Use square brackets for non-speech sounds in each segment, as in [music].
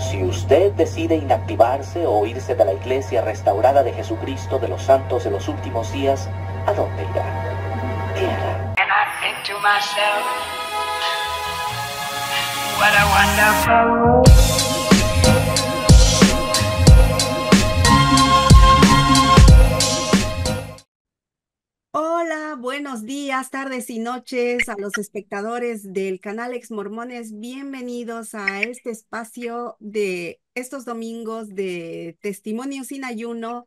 Si usted decide inactivarse o irse de la iglesia restaurada de Jesucristo de los santos de los últimos días, ¿a dónde irá? ¿Qué Hola, buenos días, tardes y noches a los espectadores del canal Ex Mormones. Bienvenidos a este espacio de estos domingos de testimonio sin ayuno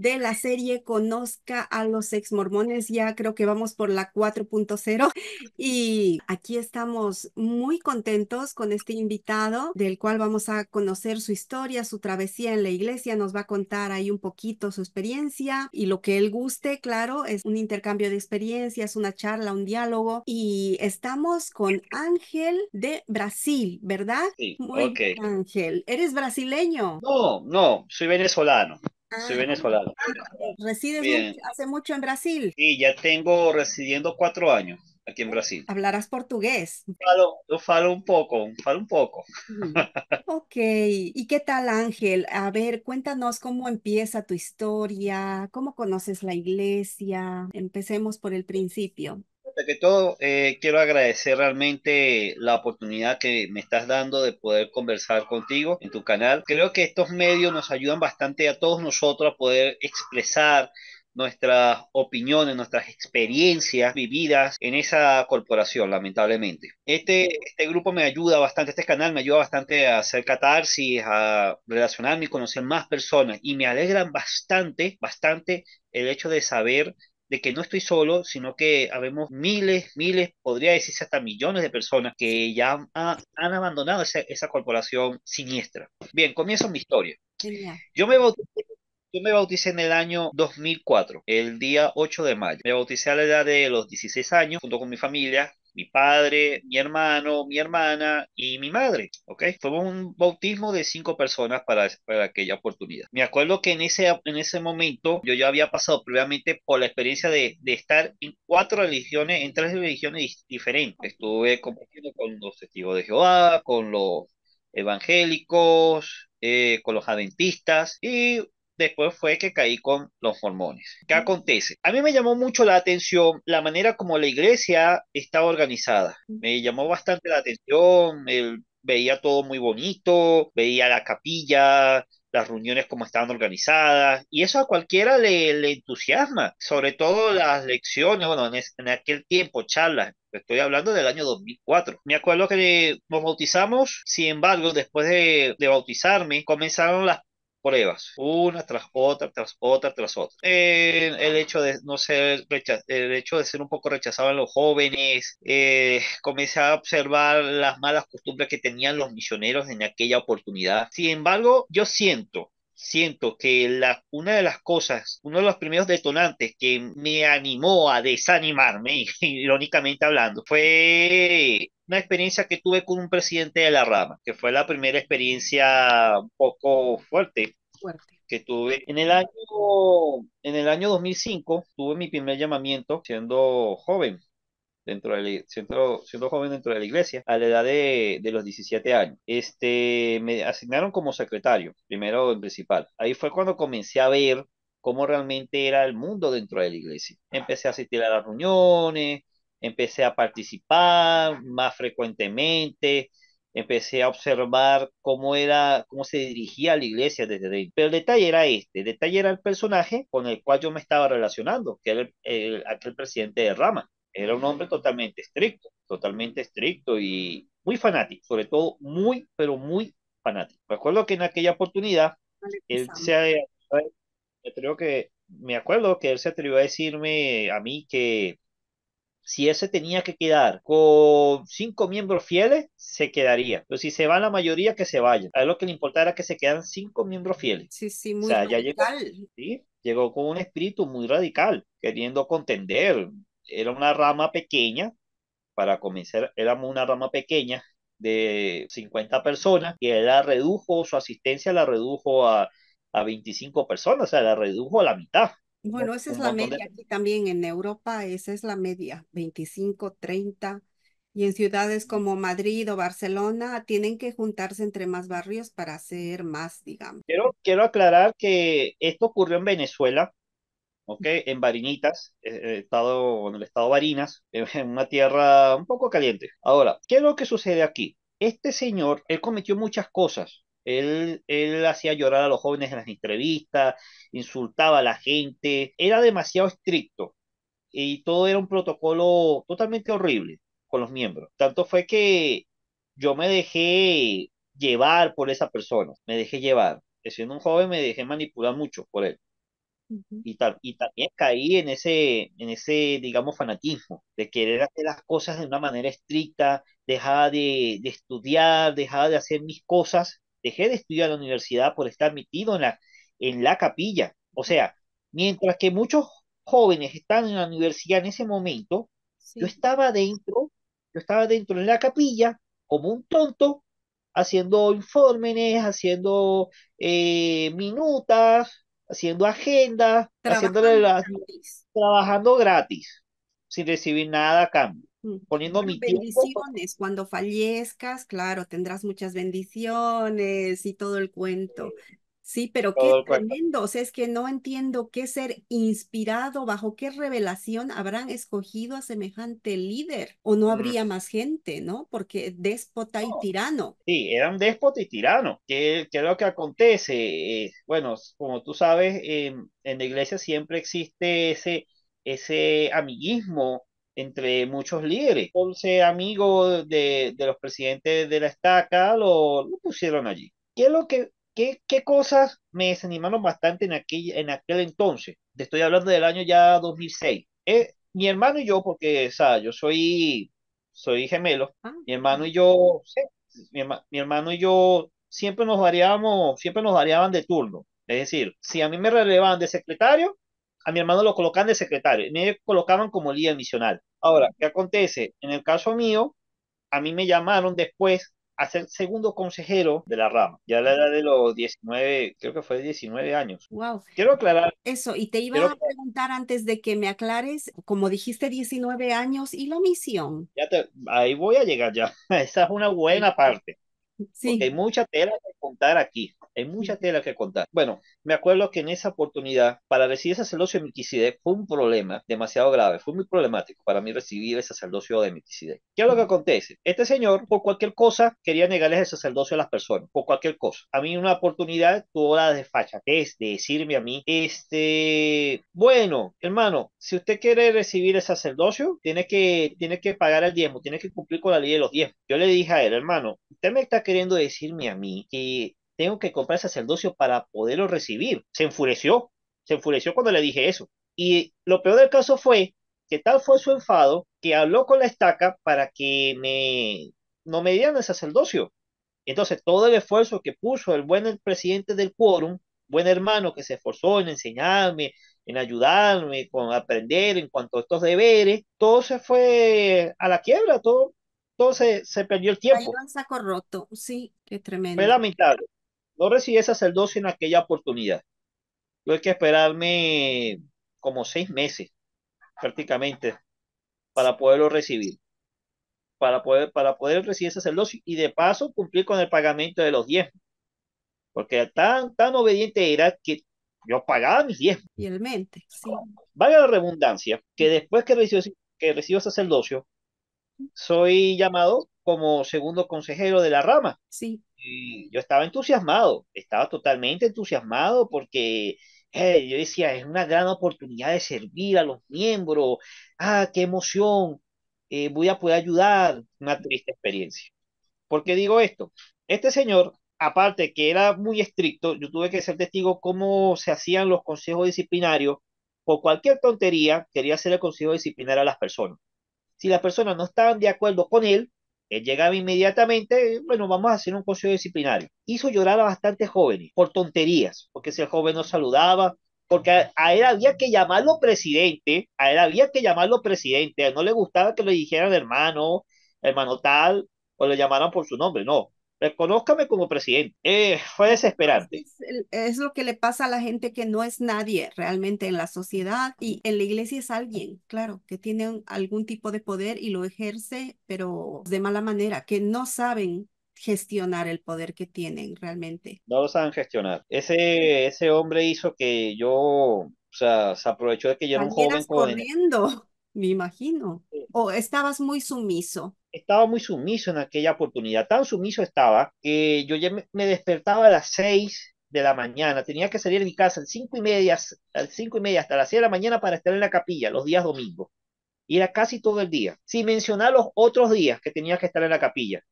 de la serie Conozca a los exmormones. Ya creo que vamos por la 4.0 [laughs] y aquí estamos muy contentos con este invitado del cual vamos a conocer su historia, su travesía en la iglesia. Nos va a contar ahí un poquito su experiencia y lo que él guste, claro, es un intercambio de experiencias, una charla, un diálogo. Y estamos con Ángel de Brasil, ¿verdad? Sí, muy Ángel, ¿eres brasileño? No, no, soy venezolano. Soy ah, venezolano. ¿Resides hace mucho en Brasil? Sí, ya tengo residiendo cuatro años aquí en Brasil. ¿Hablarás portugués? yo falo un poco, falo un poco. Mm. [laughs] Ok, ¿y qué tal Ángel? A ver, cuéntanos cómo empieza tu historia, cómo conoces la iglesia. Empecemos por el principio que todo, eh, quiero agradecer realmente la oportunidad que me estás dando de poder conversar contigo en tu canal. Creo que estos medios nos ayudan bastante a todos nosotros a poder expresar nuestras opiniones, nuestras experiencias vividas en esa corporación, lamentablemente. Este, este grupo me ayuda bastante, este canal me ayuda bastante a hacer catarsis, a relacionarme y conocer más personas y me alegran bastante, bastante el hecho de saber de que no estoy solo, sino que habemos miles, miles, podría decirse hasta millones de personas que ya han abandonado esa, corporación siniestra. Bien, comienzo mi historia. Yo me bauticé, yo me bauticé en el año 2004, el día 8 de mayo. Me bauticé a la edad de los 16 años, junto con mi familia, mi padre, mi hermano, mi hermana y mi madre, ¿ok? Fue un bautismo de cinco personas para, para aquella oportunidad. Me acuerdo que en ese, en ese momento yo ya había pasado previamente por la experiencia de, estar en cuatro religiones, en tres religiones diferentes. Estuve compartiendo con los testigos de Jehová, con los evangélicos, eh, con los adventistas y después fue que caí con los hormones. ¿Qué acontece? A mí me llamó mucho la atención la manera como la iglesia estaba organizada. Me llamó bastante la atención, veía todo muy bonito, veía la capilla, las reuniones como estaban organizadas, y eso a cualquiera le, entusiasma, sobre todo las lecciones, bueno, en, aquel tiempo, charlas, estoy hablando del año 2004. Me acuerdo que nos bautizamos, sin embargo, después de, de bautizarme, comenzaron las pruebas, una tras otra, tras otra, tras otra. Eh, el hecho de no ser el hecho de ser un poco rechazado en los jóvenes, eh, comencé a observar las malas costumbres que tenían los misioneros en aquella oportunidad. Sin embargo, yo siento siento que una de las cosas, uno de los primeros detonantes que me animó a desanimarme, [laughs] irónicamente hablando, fue una experiencia que tuve con un presidente de la rama, que fue la primera experiencia un poco fuerte. fuerte que tuve en el año en el año 2005 tuve mi primer llamamiento siendo joven dentro siendo, joven dentro de la iglesia a la edad de, los 17 años. Este, me asignaron como secretario, primero en principal. Ahí fue cuando comencé a ver cómo realmente era el mundo dentro de la iglesia. Empecé a asistir a las reuniones, empecé a participar más frecuentemente, empecé a observar cómo era, cómo se dirigía la iglesia desde ahí. Pero el detalle era este, el detalle era el personaje con el cual yo me estaba relacionando, que era aquel presidente de Rama. Era un hombre totalmente estricto, totalmente estricto y muy fanático, sobre todo muy, pero muy fanático. Recuerdo que en aquella oportunidad, él pues, se, creo que, me acuerdo que él se atrevió a decirme a mí que si él se tenía que quedar con cinco miembros fieles, se quedaría. Pero si se va la mayoría, que se vayan. A él lo que le importaba era que se quedaran cinco miembros fieles. Sí, sí, muy radical. ¿sí? llegó con un espíritu muy radical, queriendo contender, era una rama pequeña, para comenzar, éramos una rama pequeña de 50 personas, que la redujo, su asistencia la redujo a, a 25 personas, o sea, la redujo a la mitad. Bueno, esa es la media aquí también en Europa, esa es la media, 25, 30. Y en ciudades como Madrid o Barcelona tienen que juntarse entre más barrios para hacer más, digamos. Quiero, quiero aclarar que esto ocurrió en Venezuela, en Barinitas, eh, eh, estado, en el estado Barinas, [laughs] en una tierra un poco caliente. Ahora, ¿qué es lo que sucede aquí? Este señor, él cometió muchas cosas. Él, él hacía llorar a los jóvenes en las entrevistas, insultaba a la gente, era demasiado estricto y todo era un protocolo totalmente horrible con los miembros. Tanto fue que yo me dejé llevar por esa persona, me dejé llevar. Siendo un joven me dejé manipular mucho por él y, también caí en ese, en ese, digamos, fanatismo, de querer hacer las cosas de una manera estricta, dejaba de, de estudiar, dejaba de hacer mis cosas, dejé de estudiar en la universidad por estar metido en la, en la capilla. O sea, mientras que muchos jóvenes están en la universidad en ese momento, yo estaba dentro, yo estaba dentro en la capilla como un tonto, haciendo informes, haciendo eh, minutas, haciendo agenda, trabajando gratis. trabajando gratis, sin recibir nada a cambio, mm. poniendo mi bendiciones, cuando fallezcas, claro, tendrás muchas bendiciones y todo el cuento. Sí, pero qué tremendo. O sea, es que no entiendo qué ser inspirado, bajo qué revelación habrán escogido a semejante líder. O no mm. habría más gente, ¿no? Porque déspota y tirano. Sí, eran déspota y tirano. ¿Qué, es lo que acontece? Eh, bueno, como tú sabes, en la iglesia siempre existe ese, ese amiguismo entre muchos líderes. Por amigos amigo de, los presidentes de la estaca, lo, lo pusieron allí. ¿Qué es lo que ¿Qué, cosas me desanimaron bastante en aquel, en aquel entonces? Te estoy hablando del año ya 2006. Eh, mi hermano y yo, porque sea, yo soy, soy gemelo, ah, mi hermano ah. y yo, mi, hermano y yo siempre nos variábamos, siempre nos variaban de turno. Es decir, si a mí me relevaban de secretario, a mi hermano lo colocaban de secretario, me colocaban como líder misional. Ahora, ¿qué acontece? En el caso mío, a mí me llamaron después a ser segundo consejero de la rama, ya a la edad de los 19, creo que fue 19 años. Wow. Quiero aclarar. Eso, y te iba a preguntar antes de que me aclares, como dijiste 19 años y la misión. Ya te, ahí voy a llegar ya. [laughs] Esa es una buena parte. Sí. Porque hay mucha tela que contar aquí. Hay mucha tela que contar. Bueno, me acuerdo que en esa oportunidad, para recibir sacerdocio de miticidad fue un problema demasiado grave, fue muy problemático para mí recibir el sacerdocio de miticidad. ¿Qué es lo que acontece? Este señor, por cualquier cosa, quería negarles el sacerdocio a las personas, por cualquier cosa. A mí una oportunidad tuvo la desfachatez de decirme a mí, este, bueno, hermano, si usted quiere recibir el sacerdocio, tiene que, tiene que pagar el diezmo, tiene que cumplir con la ley de los diezmos. Yo le dije a él, hermano, usted me está queriendo decirme a mí que tengo que comprar sacerdocio para poderlo recibir. Se enfureció, se enfureció cuando le dije eso. Y lo peor del caso fue que tal fue su enfado que habló con la estaca para que me, no me dieran el sacerdocio. Entonces, todo el esfuerzo que puso el buen presidente del quórum, buen hermano que se esforzó en enseñarme, en ayudarme, con aprender en cuanto a estos deberes, todo se fue a la quiebra, todo, todo se, perdió el tiempo. Hay un saco roto, sí, qué tremendo. Fue lamentable. No recibí sacerdocio en aquella oportunidad. Tuve que esperarme como seis meses prácticamente para poderlo recibir. Para poder, para poder recibir sacerdocio y de paso cumplir con el pagamento de los diez, Porque tan, tan obediente era que yo pagaba mis diez. Fielmente, sí. Vaya la redundancia, que después que recibo, que recibo sacerdocio, soy llamado como segundo consejero de la rama. Sí yo estaba entusiasmado, estaba totalmente entusiasmado porque yo decía, es una gran oportunidad de servir a los miembros, ah, qué emoción, eh, voy a poder ayudar, una triste experiencia. porque digo esto? Este señor, aparte que era muy estricto, yo tuve que ser testigo cómo se hacían los consejos disciplinarios, por cualquier tontería quería hacer el consejo disciplinar a las personas. Si las personas no estaban de acuerdo con él, él llegaba inmediatamente, bueno, vamos a hacer un consejo disciplinario. Hizo llorar a bastantes jóvenes por tonterías, porque ese joven no saludaba, porque a, a, él había que llamarlo presidente, a él había que llamarlo presidente, a él no le gustaba que le dijeran hermano, hermano tal, o le llamaran por su nombre, no reconózcame como presidente. Eh, fue desesperante. Es, lo que le pasa a la gente que no es nadie realmente en la sociedad y en la iglesia es alguien, claro, que tiene algún tipo de poder y lo ejerce, pero de mala manera, que no saben gestionar el poder que tienen realmente. No lo saben gestionar. Ese, ese hombre hizo que yo, o sea, se aprovechó de que yo era un joven corriendo, [laughs] me imagino. O estabas muy sumiso estaba muy sumiso en aquella oportunidad. Tan sumiso estaba que yo ya me despertaba a las seis de la mañana. Tenía que salir de mi casa a las 5 y media, a las cinco y media hasta las 6 de la mañana para estar en la capilla los días domingos. Y era casi todo el día. Sin mencionar los otros días que tenía que estar en la capilla,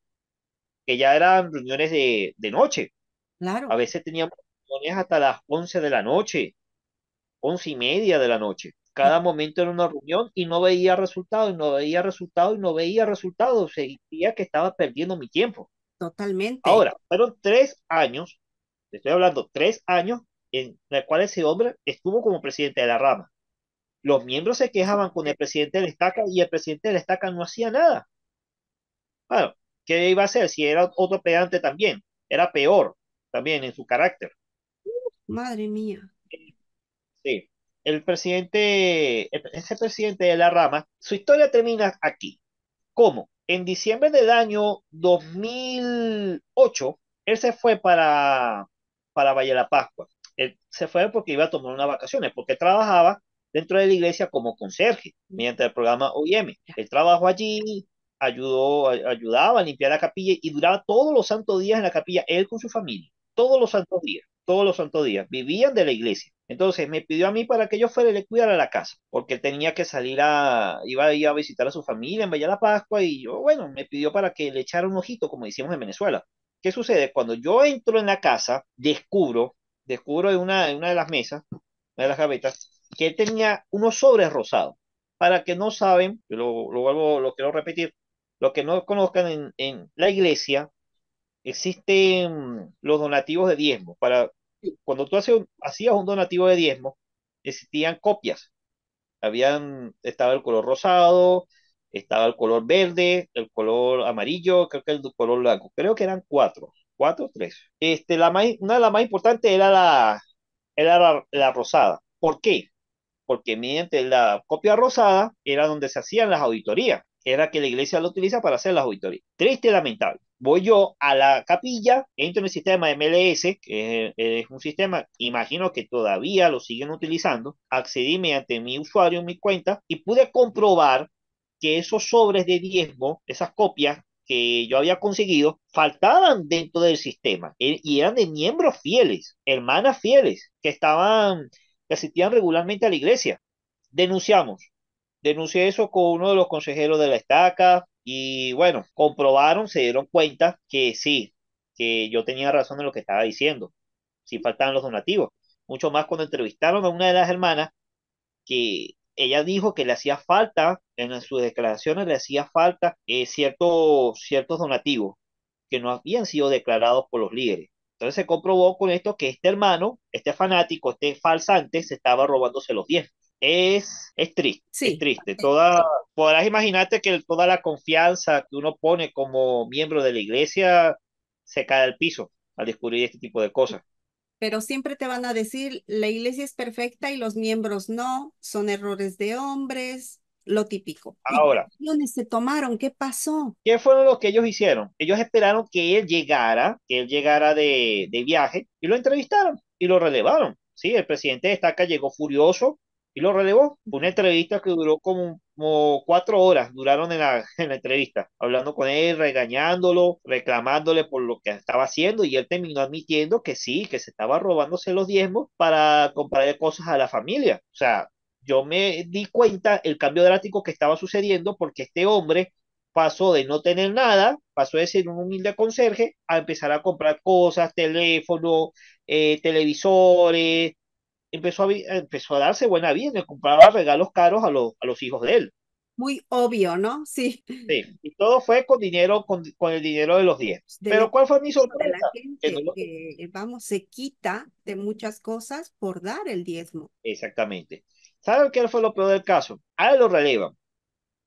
que ya eran reuniones de, de noche. Claro. A veces teníamos reuniones hasta las once de la noche, once y media de la noche cada momento era una reunión y no veía resultados, y no veía resultados, y no veía resultados. Sentía que estaba perdiendo mi tiempo. Totalmente. Ahora, fueron tres años, estoy hablando, tres años en los cuales ese hombre estuvo como presidente de la rama. Los miembros se quejaban con el presidente de la estaca y el presidente de la estaca no hacía nada. Bueno, ¿qué iba a hacer si era otro pedante también? Era peor también en su carácter. Madre mía. Sí el presidente, ese presidente de la rama, su historia termina aquí. ¿Cómo? En diciembre del año 2008, él se fue para, para Valle la Pascua. Él se fue porque iba a tomar unas vacaciones, porque trabajaba dentro de la iglesia como conserje, mediante el programa OIM. Él trabajó allí, ayudó, ayudaba a limpiar la capilla y duraba todos los santos días en la capilla, él con su familia, todos los santos días todos los santos días, vivían de la iglesia. Entonces me pidió a mí para que yo fuera y le cuidara la casa, porque tenía que salir a, iba a ir a visitar a su familia en Valladolid la Pascua y yo, bueno, me pidió para que le echara un ojito, como decimos en Venezuela. ¿Qué sucede? Cuando yo entro en la casa, descubro, descubro en una, de las mesas, una de las gavetas, que él tenía unos sobres rosados. Para que no saben, lo, vuelvo, lo quiero repetir, lo que no conozcan en, en la iglesia, existen los donativos de diezmo. Para, cuando tú hacías un, donativo de diezmo, existían copias. Habían, estaba el color rosado, estaba el color verde, el color amarillo, creo que el color blanco. Creo que eran cuatro, cuatro o tres. Este, la una de las más importantes era la, era la, rosada. ¿Por qué? Porque mediante la copia rosada era donde se hacían las auditorías. Era que la iglesia lo utiliza para hacer las auditorías. Triste y lamentable voy yo a la capilla, entro en el sistema MLS, que es, un sistema, imagino que todavía lo siguen utilizando, accedí mediante mi usuario, mi cuenta, y pude comprobar que esos sobres de diezmo, esas copias que yo había conseguido, faltaban dentro del sistema e, y eran de miembros fieles, hermanas fieles, que estaban, que asistían regularmente a la iglesia. Denunciamos, denuncié eso con uno de los consejeros de la estaca, y bueno, comprobaron, se dieron cuenta que sí, que yo tenía razón en lo que estaba diciendo. Sí faltaban los donativos. Mucho más cuando entrevistaron a una de las hermanas que ella dijo que le hacía falta, en sus declaraciones le hacía falta eh, ciertos donativos que no habían sido declarados por los líderes. Entonces se comprobó con esto que este hermano, este fanático, este falsante, se estaba robándose los diez es, es triste. Sí. triste. Toda, podrás imaginarte que toda la confianza que uno pone como miembro de la iglesia se cae al piso al descubrir este tipo de cosas. Pero siempre te van a decir, la iglesia es perfecta y los miembros no, son errores de hombres, lo típico. Ahora. ¿Qué se tomaron? ¿Qué pasó? ¿Qué fueron lo que ellos hicieron? Ellos esperaron que él llegara, que él llegara de, de viaje, y lo entrevistaron y lo relevaron. Sí, el presidente de estaca llegó furioso y lo relevó. una entrevista que duró como, cuatro horas, duraron [laughs] en la, entrevista, hablando con él, regañándolo, reclamándole por lo que estaba haciendo y él terminó admitiendo que sí, que se estaba robándose los diezmos para comprarle cosas a la familia. O sea, yo me di cuenta el cambio drástico que estaba sucediendo porque este hombre pasó de no tener nada, pasó de ser un humilde conserje a empezar a comprar cosas, teléfono eh, televisores, empezó a, empezó a darse buena vida, le compraba regalos caros a, los a los hijos de él. Muy obvio, ¿no? Sí. Sí, y todo fue con dinero, con, el dinero de los diez. Pero ¿cuál fue mi sorpresa? La gente que, vamos, se quita de muchas cosas por dar el diezmo. Exactamente. ¿Saben qué fue lo peor del caso? Ahora lo relevan,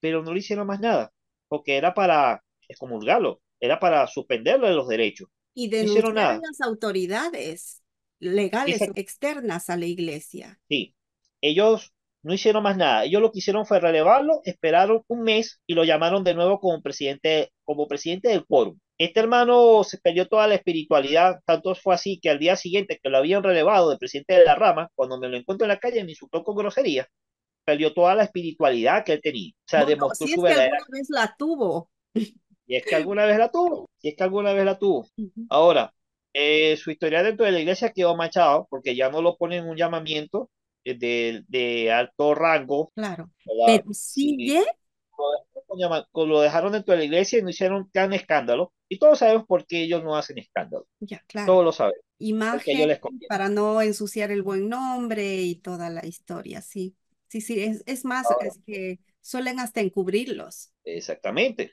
pero no le hicieron más nada, porque era para excomulgarlo, era para suspenderlo de los derechos. Y denunciar no hicieron nada. las autoridades legales externas a la iglesia. Sí, ellos no hicieron más nada. Ellos lo que hicieron fue relevarlo, esperaron un mes y lo llamaron de nuevo como presidente, como presidente del quórum. Este hermano se perdió toda la espiritualidad, tanto fue así que al día siguiente que lo habían relevado de presidente de la rama, cuando me lo encuentro en la calle me insultó con grosería, perdió toda la espiritualidad que él tenía. O sea, demostró si Que alguna vez la tuvo. Y es que alguna vez la tuvo, y es que alguna vez la tuvo. Ahora, eh, su historia dentro de la iglesia quedó machado porque ya no lo ponen en un llamamiento eh, de, alto rango. Claro. Pero sigue. Lo dejaron dentro de la iglesia y no hicieron tan escándalo. Y todos sabemos por qué ellos no hacen escándalo. Ya, claro. Todos lo saben Imagen para no ensuciar el buen nombre y toda la historia, sí. Sí, sí, es, es más, que suelen hasta encubrirlos. Exactamente.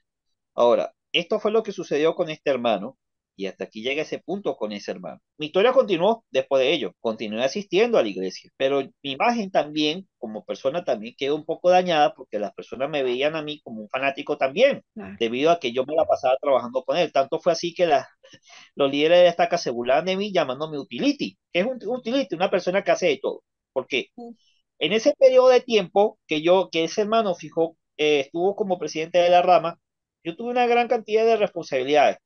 Ahora, esto fue lo que sucedió con este hermano. Y hasta aquí llega ese punto con ese hermano. Mi historia continuó después de ello. Continué asistiendo a la iglesia, pero mi imagen también, como persona, también quedó un poco dañada porque las personas me veían a mí como un fanático también, debido a que yo me la pasaba trabajando con él. Tanto fue así que la, [laughs] los líderes de casa se burlaban de mí llamándome utility, que es un utility, una persona que hace de todo. Porque en ese periodo de tiempo que yo, que ese hermano fijó, eh, estuvo como presidente de la rama, yo tuve una gran cantidad de responsabilidades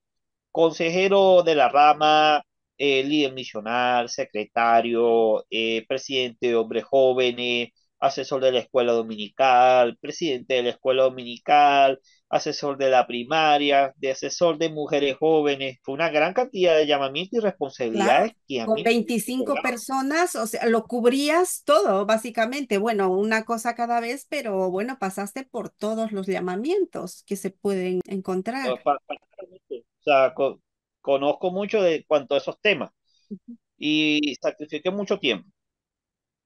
consejero de la rama, eh, líder misional, secretario, eh, presidente de hombres jóvenes, asesor de la escuela dominical, presidente de la escuela dominical, asesor de la primaria, de asesor de mujeres jóvenes. Fue una gran cantidad de llamamientos y responsabilidades. con 25 personas, o sea, lo cubrías todo, básicamente. Bueno, una cosa cada vez, pero bueno, pasaste por todos los llamamientos que se pueden encontrar. Pues, o sea, conozco mucho de cuanto a esos temas y sacrifiqué mucho tiempo.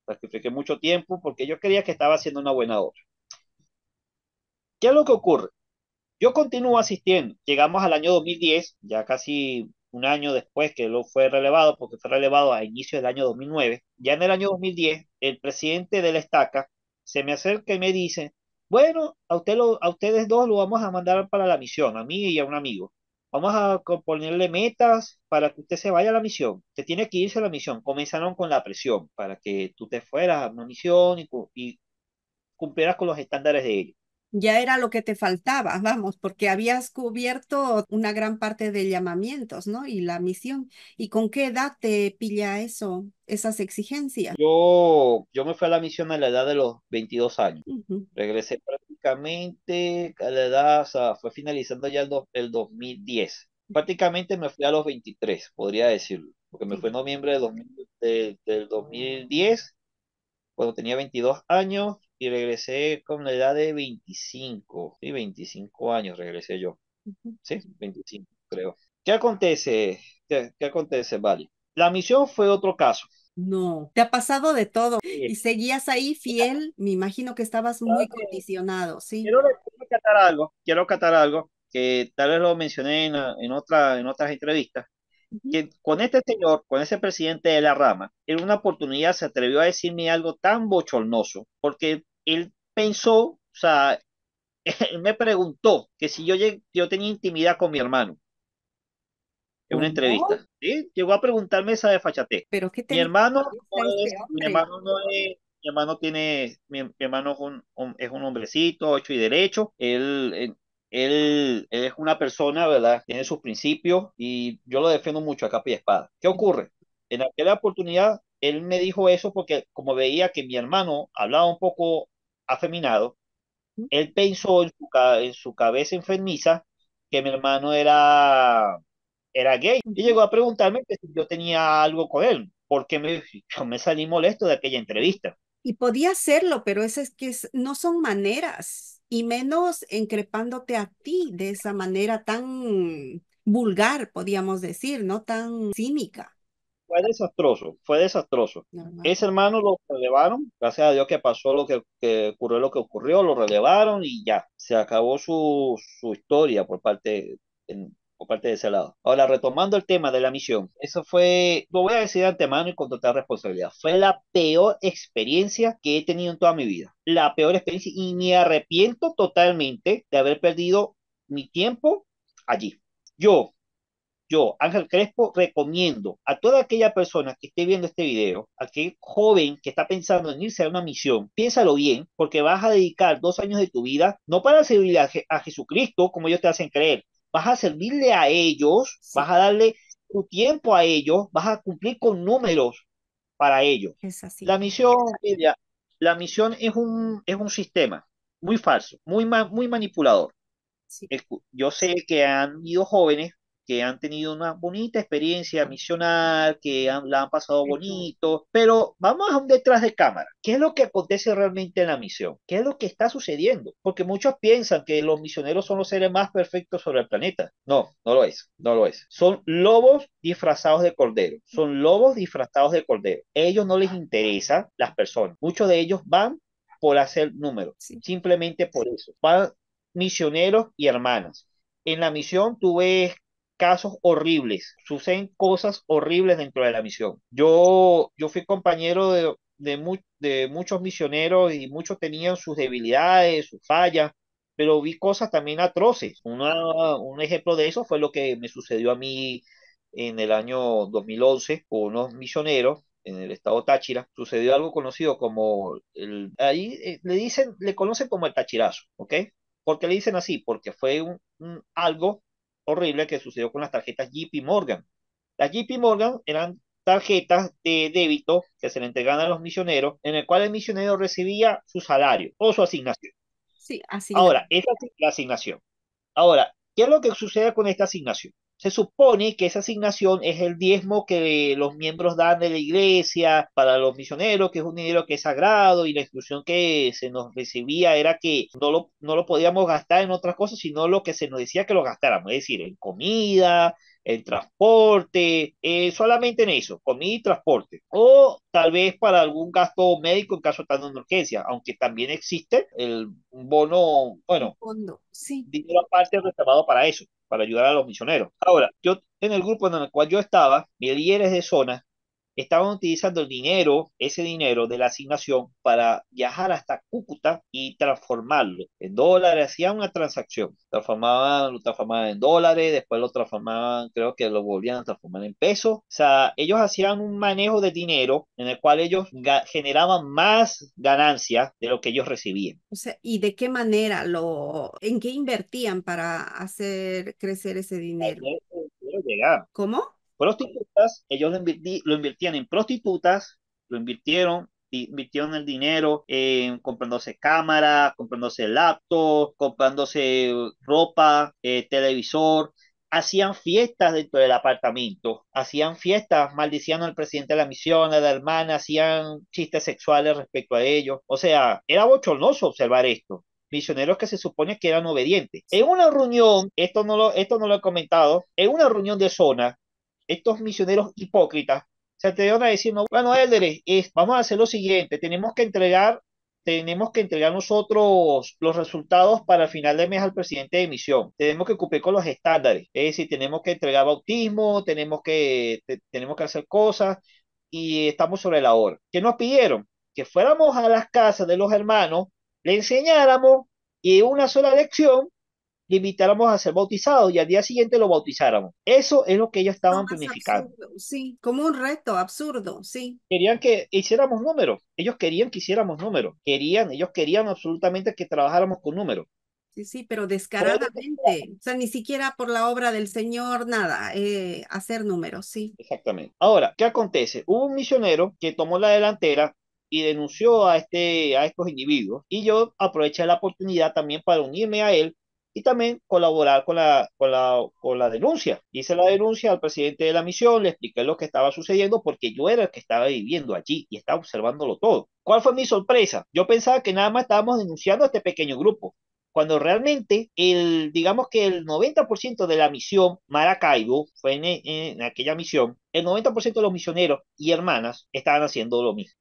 Sacrifiqué mucho tiempo porque yo creía que estaba haciendo una buena obra. ¿Qué es lo que ocurre? Yo continúo asistiendo. Llegamos al año 2010, ya casi un año después que lo fue relevado, porque fue relevado a inicio del año 2009. Ya en el año 2010, el presidente de la estaca se me acerca y me dice, bueno, a, usted lo, a ustedes dos lo vamos a mandar para la misión, a mí y a un amigo. Vamos a ponerle metas para que usted se vaya a la misión. Usted tiene que irse a la misión. Comenzaron con la presión para que tú te fueras a una misión y, y cumplieras con los estándares de ellos ya era lo que te faltaba, vamos, porque habías cubierto una gran parte de llamamientos, ¿no? Y la misión. ¿Y con qué edad te pilla eso, esas exigencias? Yo, yo me fui a la misión a la edad de los 22 años. Regresé prácticamente a la edad, o sea, fue finalizando ya el, 2010. Prácticamente me fui a los 23, podría decirlo, porque me fui fue en noviembre de del 2010, cuando tenía 22 años, y regresé con la edad de 25, y ¿sí? 25 años regresé yo, sí, 25 creo. ¿Qué acontece? ¿Qué, acontece, Vale? La misión fue otro caso. No, te ha pasado de todo y seguías ahí fiel, me imagino que estabas muy condicionado, sí. Quiero, quiero catar algo, quiero catar algo que tal vez lo mencioné en, en, otra, en otras entrevistas, con este señor, con ese presidente de la rama, en una oportunidad se atrevió a decirme algo tan bochornoso, porque él pensó, o sea, [laughs] él me preguntó que si yo, yo tenía intimidad con mi hermano en una entrevista. ¿sí? Llegó a preguntarme esa de fachate. ¿Pero qué mi hermano es, mi hermano no es, mi hermano tiene, mi, hermano es un, es un hombrecito, hecho y derecho. Él, eh, él, es una persona, ¿verdad? Tiene sus principios y yo lo defiendo mucho a capa y espada. ¿Qué ocurre? En aquella oportunidad, él me dijo eso porque como veía que mi hermano hablaba un poco afeminado, él pensó en su, cabeza enfermiza que mi hermano era, era gay. Y llegó a preguntarme si yo tenía algo con él, porque me, yo me salí molesto de aquella entrevista. Y podía hacerlo, pero eso es que no son maneras y menos encrepándote a ti de esa manera tan vulgar, podríamos decir, no tan cínica. Fue desastroso, fue desastroso. Ese hermano lo relevaron, gracias a Dios que pasó lo que, ocurrió, lo que ocurrió, lo relevaron y ya, se acabó su, su historia por parte, en, parte de ese lado. Ahora, retomando el tema de la misión, eso fue, lo voy a decir de antemano y con total responsabilidad, fue la peor experiencia que he tenido en toda mi vida. La peor experiencia y me arrepiento totalmente de haber perdido mi tiempo allí. Yo, yo, Ángel Crespo, recomiendo a toda aquella persona que esté viendo este video, aquel joven que está pensando en irse a una misión, piénsalo bien, porque vas a dedicar dos años de tu vida no para servir a Jesucristo como ellos te hacen creer, vas a servirle a ellos, vas a darle tu tiempo a ellos, vas a cumplir con números para ellos. La misión, la misión es un, es un sistema muy falso, muy, muy manipulador. yo sé que han ido jóvenes que han tenido una bonita experiencia misional, que la han pasado bonito, pero vamos a un detrás de cámara. ¿Qué es lo que acontece realmente en la misión? ¿Qué es lo que está sucediendo? Porque muchos piensan que los misioneros son los seres más perfectos sobre el planeta. No, no lo es, no lo es. Son lobos disfrazados de cordero, son lobos disfrazados de cordero. A ellos no les interesan las personas. Muchos de ellos van por hacer números, simplemente por eso. Van misioneros y hermanas. En la misión tú ves casos horribles, suceden cosas horribles dentro de la misión. Yo, yo fui compañero de, muchos misioneros y muchos tenían sus debilidades, sus fallas, pero vi cosas también atroces. un ejemplo de eso fue lo que me sucedió a mí en el año 2011 con unos misioneros en el estado Táchira, sucedió algo conocido como, el, ahí eh, le dicen, le conocen como el Táchirazo, ¿ok? ¿Por qué le dicen así? Porque fue un algo horrible que sucedió con las tarjetas JP Morgan. Las JP Morgan eran tarjetas de débito que se le entregaban a los misioneros, en el cual el misionero recibía su salario o su asignación. Sí, así. Ahora, esa es la asignación. Ahora, ¿qué es lo que sucede con esta asignación? se supone que esa asignación es el diezmo que los miembros dan de la iglesia para los misioneros, que es un dinero que es sagrado y la instrucción que se nos recibía era que no lo, no lo podíamos gastar en otras cosas, sino lo que se nos decía que lo gastáramos, es decir, en comida, en transporte, eh, solamente en eso, comida y transporte. O tal vez para algún gasto médico en caso de en emergencia, aunque también existe el bono, bueno, sí. dinero aparte reservado para eso para ayudar a los misioneros. Ahora, yo en el grupo en el cual yo estaba, líder es de zona estaban utilizando el dinero, ese dinero de la asignación, para viajar hasta Cúcuta y transformarlo en dólares. Hacían una transacción, transformaban, lo transformaban en dólares, después lo transformaban, creo que lo volvían a transformar en pesos. O sea, ellos hacían un manejo de dinero en el cual ellos generaban más ganancias de lo que ellos recibían. O sea, ¿y de qué manera lo, en qué invertían para hacer crecer ese dinero? ¿Cómo? prostitutas, ellos lo, invirtían en prostitutas, lo invirtieron invirtieron el dinero comprándose cámaras, comprándose laptop, comprándose ropa, eh, televisor. Hacían fiestas dentro del apartamento, hacían fiestas, maldiciendo al presidente de la misión, a la hermana, hacían chistes sexuales respecto a ellos. O sea, era bochornoso observar esto misioneros que se supone que eran obedientes. En una reunión, esto no lo, esto no lo he comentado, en una reunión de zona, estos misioneros hipócritas se atreven a decir, no, bueno, élderes, vamos a hacer lo siguiente, tenemos que entregar, tenemos que entregar nosotros los resultados para el final de mes al presidente de misión. Tenemos que cumplir con los estándares, es decir, tenemos que entregar bautismo, tenemos que, tenemos que hacer cosas y estamos sobre la hora. ¿Qué nos pidieron? Que fuéramos a las casas de los hermanos, le enseñáramos y una sola lección le invitáramos a ser bautizado y al día siguiente lo bautizáramos. Eso es lo que ellos estaban planificando. sí, como un reto absurdo, sí. Querían que hiciéramos números, ellos querían que hiciéramos números, querían, ellos querían absolutamente que trabajáramos con números. Sí, sí, pero descaradamente, o sea, ni siquiera por la obra del Señor, nada, eh, hacer números, sí. Exactamente. Ahora, ¿qué acontece? Hubo un misionero que tomó la delantera y denunció a, este, a estos individuos. Y yo aproveché la oportunidad también para unirme a él y también colaborar con la, con la, con la denuncia. Hice la denuncia al presidente de la misión, le expliqué lo que estaba sucediendo porque yo era el que estaba viviendo allí y estaba observándolo todo. ¿Cuál fue mi sorpresa? Yo pensaba que nada más estábamos denunciando a este pequeño grupo, cuando realmente el, digamos que el 90% de la misión Maracaibo, fue en aquella misión, el 90% de los misioneros y hermanas estaban haciendo lo mismo.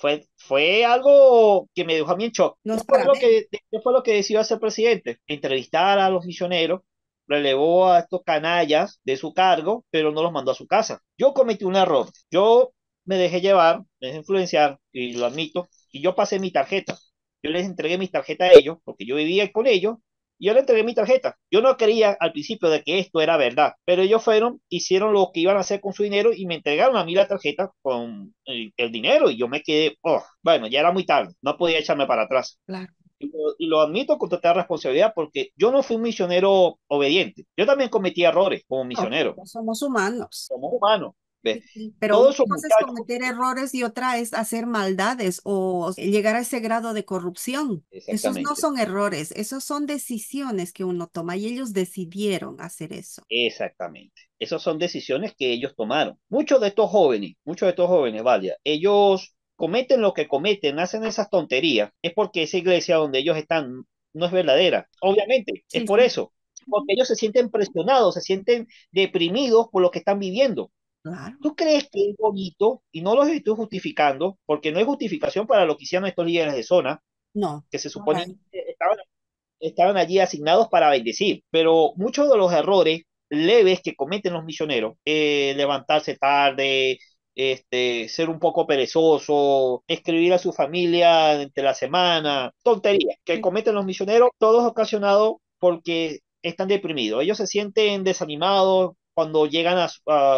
Fue, fue algo que me dejó a mí en shock. No, fue lo que, fue lo que decidió hacer presidente? Entrevistar a los misioneros, relevó a estos canallas de su cargo, pero no los mandó a su casa. Yo cometí un error. Yo me dejé llevar, me dejé influenciar, y lo admito, y yo pasé mi tarjeta. Yo les entregué mi tarjeta a ellos, porque yo vivía con ellos, yo le entregué mi tarjeta. Yo no creía al principio de que esto era verdad, pero ellos fueron, hicieron lo que iban a hacer con su dinero y me entregaron a mí la tarjeta con eh, el, dinero y yo me quedé, oh, bueno, ya era muy tarde, no podía echarme para atrás. Claro y lo admito con total responsabilidad porque yo no fui un misionero obediente. Yo también cometí errores como misionero. somos humanos. Somos humanos. Pero una cosa es cometer errores y otra es hacer maldades o llegar a ese grado de corrupción. Esos no son errores, esos son decisiones que uno toma y ellos decidieron hacer eso. Exactamente. Esas son decisiones que ellos tomaron. Muchos de estos jóvenes, muchos de estos jóvenes, vaya, ellos cometen lo que cometen, hacen esas tonterías, es porque esa iglesia donde ellos están no es verdadera. Obviamente, es por eso porque ellos se sienten presionados, se sienten deprimidos por lo que están viviendo. ¿Tú crees que es bonito? Y no los estoy justificando, porque no hay justificación para lo que hicieron estos líderes de zona, no, que se supone que estaban, allí asignados para bendecir, pero muchos de los errores leves que cometen los misioneros, eh, levantarse tarde, este, ser un poco perezoso, escribir a su familia durante la semana, tonterías que cometen los misioneros, todos ocasionados porque están deprimidos. Ellos se sienten desanimados, cuando llegan a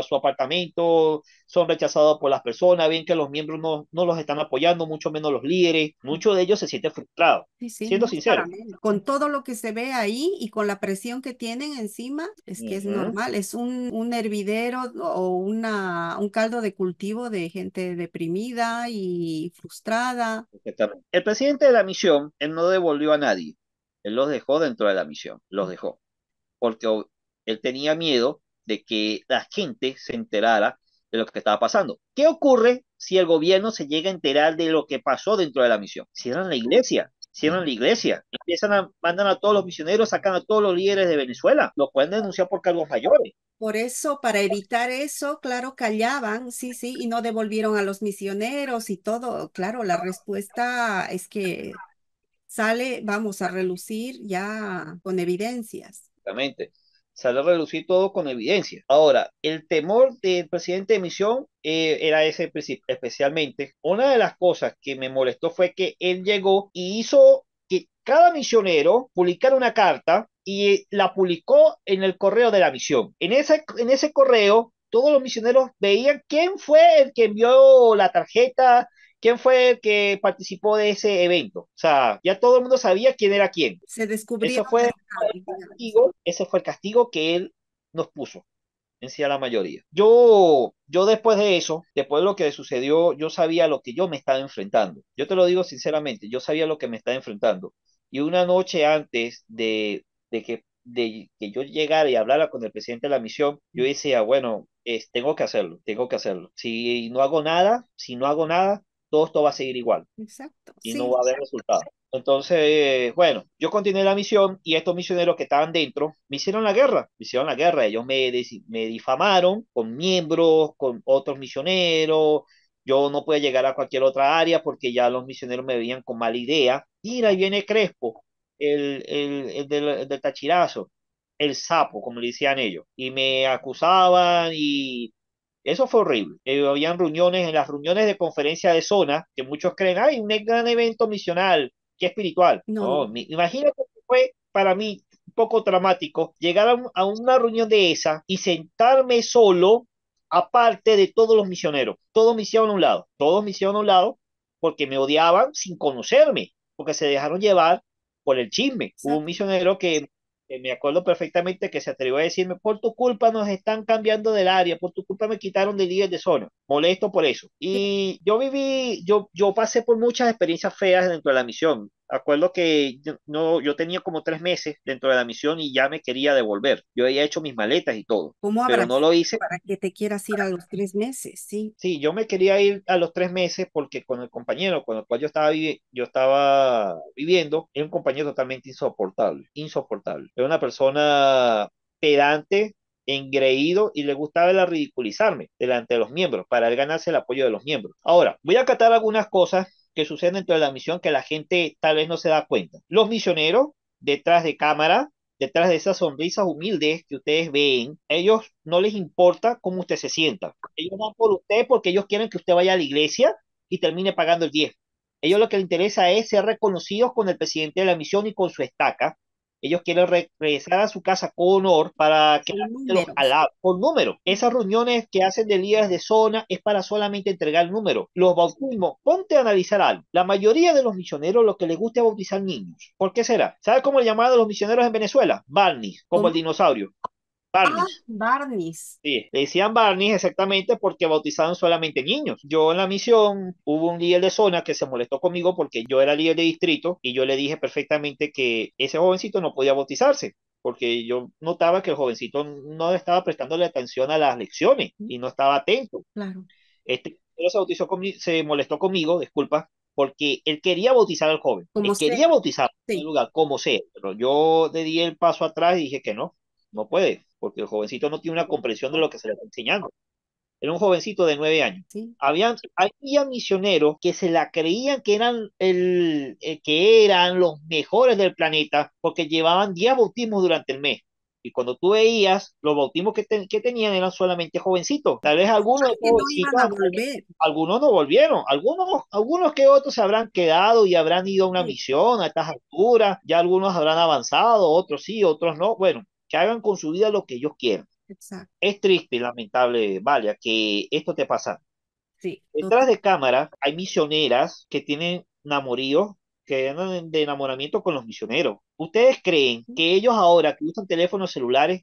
su, apartamento, son rechazados por las personas, ven que los miembros no, no los están apoyando, mucho menos los líderes, muchos de ellos se sienten frustrados, siendo sincero. Con todo lo que se ve ahí y con la presión que tienen encima, es que es normal, es un, un hervidero o una, un caldo de cultivo de gente deprimida y frustrada. El presidente de la misión, él no devolvió a nadie, él los dejó dentro de la misión, los dejó, porque él tenía miedo de que la gente se enterara de lo que estaba pasando. ¿Qué ocurre si el gobierno se llega a enterar de lo que pasó dentro de la misión? Cierran la iglesia, cierran la iglesia, empiezan a mandar a todos los misioneros, sacan a todos los líderes de Venezuela, lo pueden denunciar por cargos mayores. Por eso, para evitar eso, claro, callaban, sí, sí, y no devolvieron a los misioneros y todo. Claro, la respuesta es que sale, vamos a relucir ya con evidencias. Exactamente sale a relucir todo con evidencia. Ahora, el temor del presidente de misión eh, era ese especialmente. Una de las cosas que me molestó fue que él llegó y hizo que cada misionero publicara una carta y eh, la publicó en el correo de la misión. En en ese correo, todos los misioneros veían quién fue el que envió la tarjeta, ¿Quién fue el que participó de ese evento? O sea, ya todo el mundo sabía quién era quién. Se descubrió. fue castigo, ese fue el castigo que él nos puso en sí a la mayoría. Yo, yo después de eso, después de lo que sucedió, yo sabía lo que yo me estaba enfrentando. Yo te lo digo sinceramente, yo sabía lo que me estaba enfrentando. Y una noche antes de, de que, de que yo llegara y hablara con el presidente de la misión, yo decía, bueno, tengo que hacerlo, tengo que hacerlo. Si no hago nada, si no hago nada, todo esto va a seguir igual. Exacto. Y no va a haber resultado. Entonces, bueno, yo continué la misión y estos misioneros que estaban dentro me hicieron la guerra, me hicieron la guerra. Ellos me, me difamaron con miembros, con otros misioneros. Yo no podía llegar a cualquier otra área porque ya los misioneros me veían con mala idea. Mira, ahí viene Crespo, el, el del tachirazo, el sapo, como le decían ellos. Y me acusaban y eso fue horrible. Eh, habían reuniones, en las reuniones de conferencia de zona, que muchos creen, hay un gran evento misional, que espiritual. No. imagínate que fue para mí un poco dramático llegar a, una reunión de esa y sentarme solo aparte de todos los misioneros. Todos me hicieron a un lado, todos me hicieron a un lado porque me odiaban sin conocerme, porque se dejaron llevar por el chisme. Hubo un misionero que eh, me acuerdo perfectamente que se atrevió a decirme, por tu culpa nos están cambiando del área, por tu culpa me quitaron del líder de zona, molesto por eso. Y yo viví, yo, yo pasé por muchas experiencias feas dentro de la misión, Acuerdo que yo, no, yo tenía como tres meses dentro de la misión y ya me quería devolver. Yo había hecho mis maletas y todo, ¿Cómo pero no lo hice. Para que te quieras ir a los tres meses, sí. Sí, yo me quería ir a los tres meses porque con el compañero con el cual yo estaba, yo estaba viviendo, era un compañero totalmente insoportable, insoportable. Era una persona pedante, engreído y le gustaba ridiculizarme delante de los miembros para él ganarse el apoyo de los miembros. Ahora, voy a acatar algunas cosas que sucede dentro de la misión que la gente tal vez no se da cuenta. Los misioneros, detrás de cámara, detrás de esas sonrisas humildes que ustedes ven, ellos no les importa cómo usted se sienta. Ellos van por usted porque ellos quieren que usted vaya a la iglesia y termine pagando el 10. Ellos lo que les interesa es ser reconocidos con el presidente de la misión y con su estaca, ellos quieren regresar a su casa con honor para que los alaben con número. Esas reuniones que hacen de líderes de zona es para solamente entregar el número. Los bautismos, ponte a analizar algo. La mayoría de los misioneros lo que les gusta es bautizar niños. ¿Por qué será? ¿Sabes cómo le llamaban a los misioneros en Venezuela? Barney, como el dinosaurio. Barnes. Ah, sí, le decían Barnes exactamente porque bautizaban solamente niños. Yo en la misión hubo un líder de zona que se molestó conmigo porque yo era líder de distrito y yo le dije perfectamente que ese jovencito no podía bautizarse porque yo notaba que el jovencito no estaba prestándole atención a las lecciones y no estaba atento. Claro. Este se, bautizó conmigo, se molestó conmigo, disculpa, porque él quería bautizar al joven. quería bautizar sí. en lugar, como sea. Pero yo le di el paso atrás y dije que no, no puede porque el jovencito no tiene una comprensión de lo que se le está enseñando. Era un jovencito de nueve años. Habían, había misioneros que se la creían que eran, el, eh, que eran los mejores del planeta porque llevaban diez bautismos durante el mes. Y cuando tú veías, los bautismos que, que tenían eran solamente jovencitos. Tal vez algunos, no algunos no volvieron. Algunos, algunos que otros se habrán quedado y habrán ido a una misión a estas alturas. Ya algunos habrán avanzado, otros sí, otros no. Bueno, que hagan con su vida lo que ellos quieran. Es triste y lamentable, Valia, que esto te pasa. Detrás de cámara hay misioneras que tienen namoríos, que andan de enamoramiento con los misioneros. ¿Ustedes creen que ellos ahora que usan teléfonos celulares,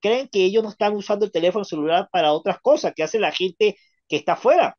creen que ellos no están usando el teléfono celular para otras cosas que hace la gente que está afuera?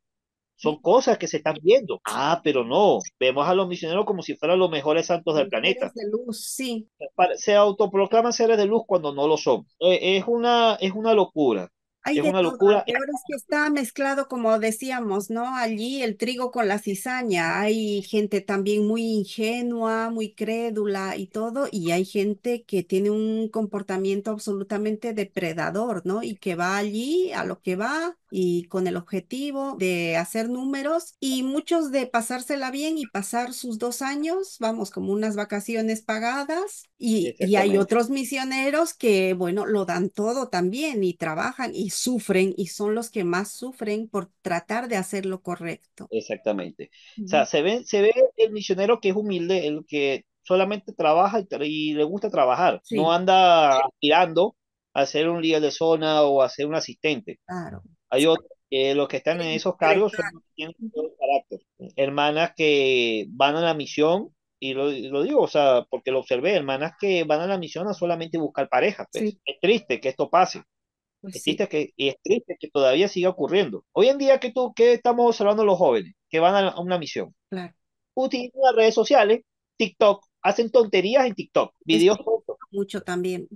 Son cosas que se están viendo. Ah, pero no, vemos a los misioneros como si fueran los mejores santos del planeta. De luz, sí. Se autoproclaman seres de luz cuando no lo son. Eh, es una, es una locura. hay es una locura. Ahora es que está mezclado, como decíamos, ¿no? Allí el trigo con la cizaña. Hay gente también muy ingenua, muy crédula y todo, y hay gente que tiene un comportamiento absolutamente depredador, ¿no? Y que va allí a lo que va, y con el objetivo de hacer números y muchos de pasársela bien y pasar sus dos años, vamos, como unas vacaciones pagadas y, y hay otros misioneros que, bueno, lo dan todo también y trabajan y sufren y son los que más sufren por tratar de hacer lo correcto. Exactamente. O sea, se ve, se ve el misionero que es humilde, el que solamente trabaja y, le gusta trabajar, no anda aspirando a ser un líder de zona o a ser un asistente. Claro. Hay otros que los que están en esos cargos son Hermanas que van a la misión, y lo, digo, o sea, porque lo observé, hermanas que van a la misión a solamente buscar pareja. Pues. Es triste que esto pase. Pues es triste que, y es triste que todavía siga ocurriendo. Hoy en día, que tú, ¿qué estamos observando los jóvenes que van a, una misión? Utilizan las redes sociales, TikTok, hacen tonterías en TikTok, videos. Mucho también.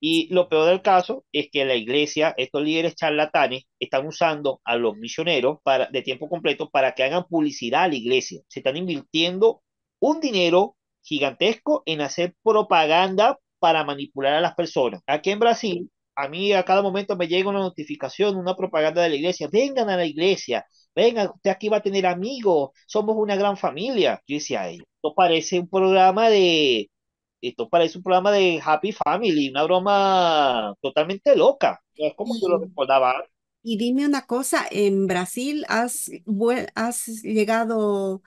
Y lo peor del caso es que la iglesia, estos líderes charlatanes, están usando a los misioneros para, de tiempo completo para que hagan publicidad a la iglesia. Se están invirtiendo un dinero gigantesco en hacer propaganda para manipular a las personas. Aquí en Brasil, a mí a cada momento me llega una notificación, una propaganda de la iglesia. Vengan a la iglesia, vengan, usted aquí va a tener amigos, somos una gran familia. Yo decía, esto parece un programa de, esto parece un programa de Happy Family, una broma totalmente loca. Es como y, lo recordaba. Y dime una cosa, ¿en Brasil has, has llegado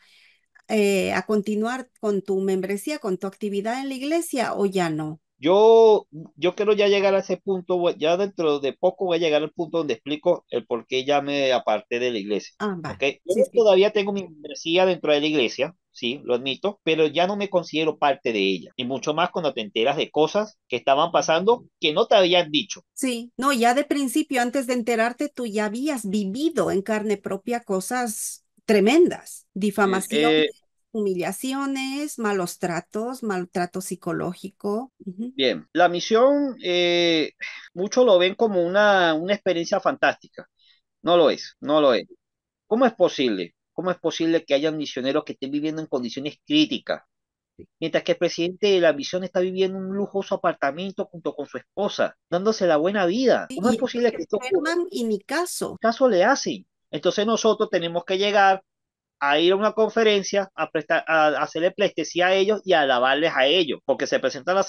eh, a continuar con tu membresía, con tu actividad en la iglesia o ya no? Yo, yo quiero ya llegar a ese punto, ya dentro de poco voy a llegar al punto donde explico el por qué ya me aparté de la iglesia. Ah, ¿okay? todavía tengo mi membresía dentro de la iglesia, sí, lo admito, pero ya no me considero parte de ella. Y mucho más cuando te enteras de cosas que estaban pasando que no te habían dicho. Sí, no, ya de principio, antes de enterarte, tú ya habías vivido en carne propia cosas tremendas, difamaciones. Eh, eh, humillaciones, malos tratos, maltrato psicológico. Bien, la misión, eh, muchos lo ven como una, una experiencia fantástica. No lo es, no lo es. ¿Cómo es posible? ¿Cómo es posible que hayan misioneros que estén viviendo en condiciones críticas? Mientras que el presidente de la misión está viviendo en un lujoso apartamento junto con su esposa, dándose la buena vida. ¿Cómo es posible que esto y mi caso. Caso le hacen. Entonces nosotros tenemos que llegar a ir a una conferencia a, prestar, a, hacerle plestecía a ellos y a alabarles a ellos, porque se presentan los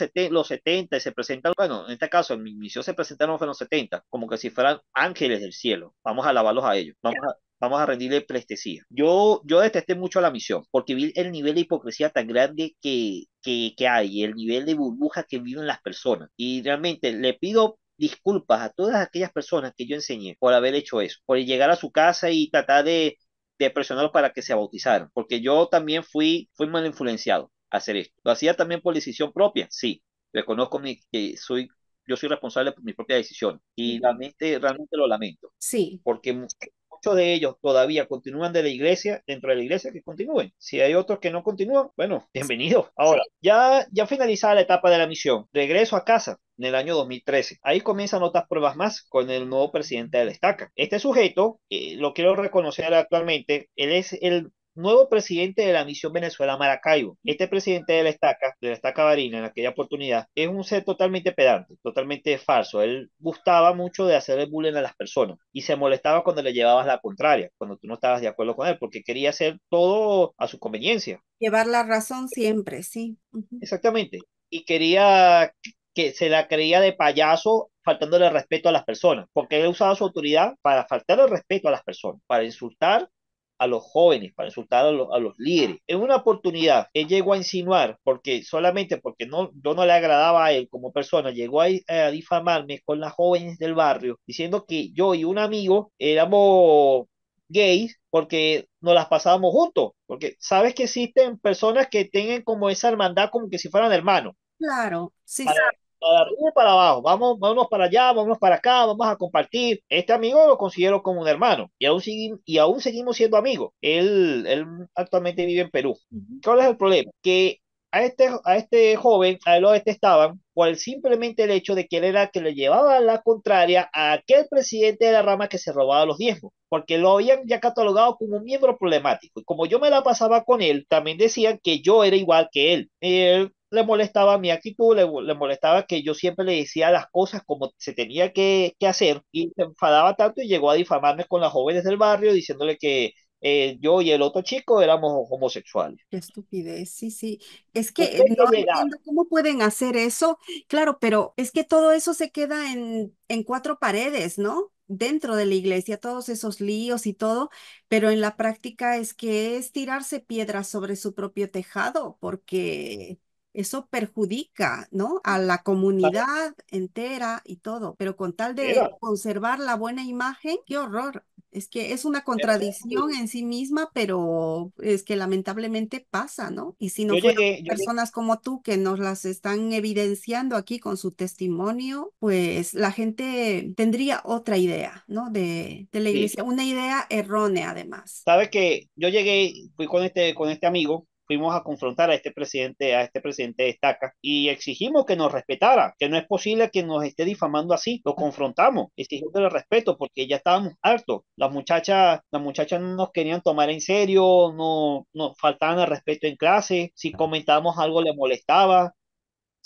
70 y se presentan, bueno, en este caso en mi misión se presentaron los 70, como que si fueran ángeles del cielo. Vamos a alabarlos a ellos. Vamos a, vamos a rendirle prestesía. Yo, yo detesté mucho la misión, porque vi el nivel de hipocresía tan grande que, que, hay, el nivel de burbuja que viven las personas. Y realmente le pido disculpas a todas aquellas personas que yo enseñé por haber hecho eso, por llegar a su casa y tratar de, de para que se bautizaran, porque yo también fui, fui mal influenciado a hacer esto. Lo hacía también por decisión propia, sí, reconozco que soy yo soy responsable por mi propia decisión. y realmente, realmente lo lamento. Sí. Porque muchos de ellos todavía continúan de la iglesia, dentro de la iglesia, que continúen. Si hay otros que no continúan, bueno, bienvenido. Ahora, ya, ya finalizada la etapa de la misión, regreso a casa en el año 2013. Ahí comienzan otras pruebas más con el nuevo presidente de la estaca. Este sujeto, eh, lo quiero reconocer actualmente, él es el nuevo presidente de la misión Venezuela Maracaibo. Este presidente de la estaca, de la estaca Barina en aquella oportunidad, es un ser totalmente pedante, totalmente falso. Él gustaba mucho de hacer el bullying a las personas y se molestaba cuando le llevabas la contraria, cuando tú no estabas de acuerdo con él, porque quería hacer todo a su conveniencia. Llevar la razón siempre, sí. Exactamente. Y quería que se la creía de payaso faltándole respeto a las personas, porque él usaba su autoridad para faltarle respeto a las personas, para insultar a los jóvenes, para insultar a los, a líderes. En una oportunidad, él llegó a insinuar, porque solamente porque no, yo no le agradaba a él como persona, llegó a, difamarme con las jóvenes del barrio, diciendo que yo y un amigo éramos gays porque nos las pasábamos juntos, porque sabes que existen personas que tienen como esa hermandad como que si fueran hermanos. Claro, sí para arriba y para abajo, vamos, vámonos para allá, vamos para acá, vamos a compartir. Este amigo lo considero como un hermano y aún, seguimos siendo amigos. Él, actualmente vive en Perú. ¿Cuál es el problema? Que a este, este joven, a él lo detestaban este por simplemente el hecho de que él era el que le llevaba la contraria a aquel presidente de la rama que se robaba los diezmos, porque lo habían ya catalogado como un miembro problemático. Y como yo me la pasaba con él, también decían que yo era igual que él. Él le molestaba mi actitud, le, molestaba que yo siempre le decía las cosas como se tenía que, hacer y se enfadaba tanto y llegó a difamarme con las jóvenes del barrio diciéndole que eh, yo y el otro chico éramos homosexuales. Qué estupidez, sí, sí. Es que no entiendo cómo pueden hacer eso, claro, pero es que todo eso se queda en cuatro paredes, ¿no? dentro de la iglesia, todos esos líos y todo, pero en la práctica es que es tirarse piedras sobre su propio tejado, porque eso perjudica, ¿no? A la comunidad entera y todo, pero con tal de conservar la buena imagen, qué horror. Es que es una contradicción en sí misma, pero es que lamentablemente pasa, ¿no? Y si no fueran personas como tú que nos las están evidenciando aquí con su testimonio, pues la gente tendría otra idea, ¿no? De, de la iglesia, una idea errónea además. Sabe que yo llegué, fui con este, con este amigo fuimos a confrontar a este presidente, a este presidente de Estaca y exigimos que nos respetara, que no es posible que nos esté difamando así, lo confrontamos, exigimos el respeto porque ya estábamos hartos, las muchachas, las muchachas no nos querían tomar en serio, no nos faltaban el respeto en clase, si comentábamos algo le molestaba,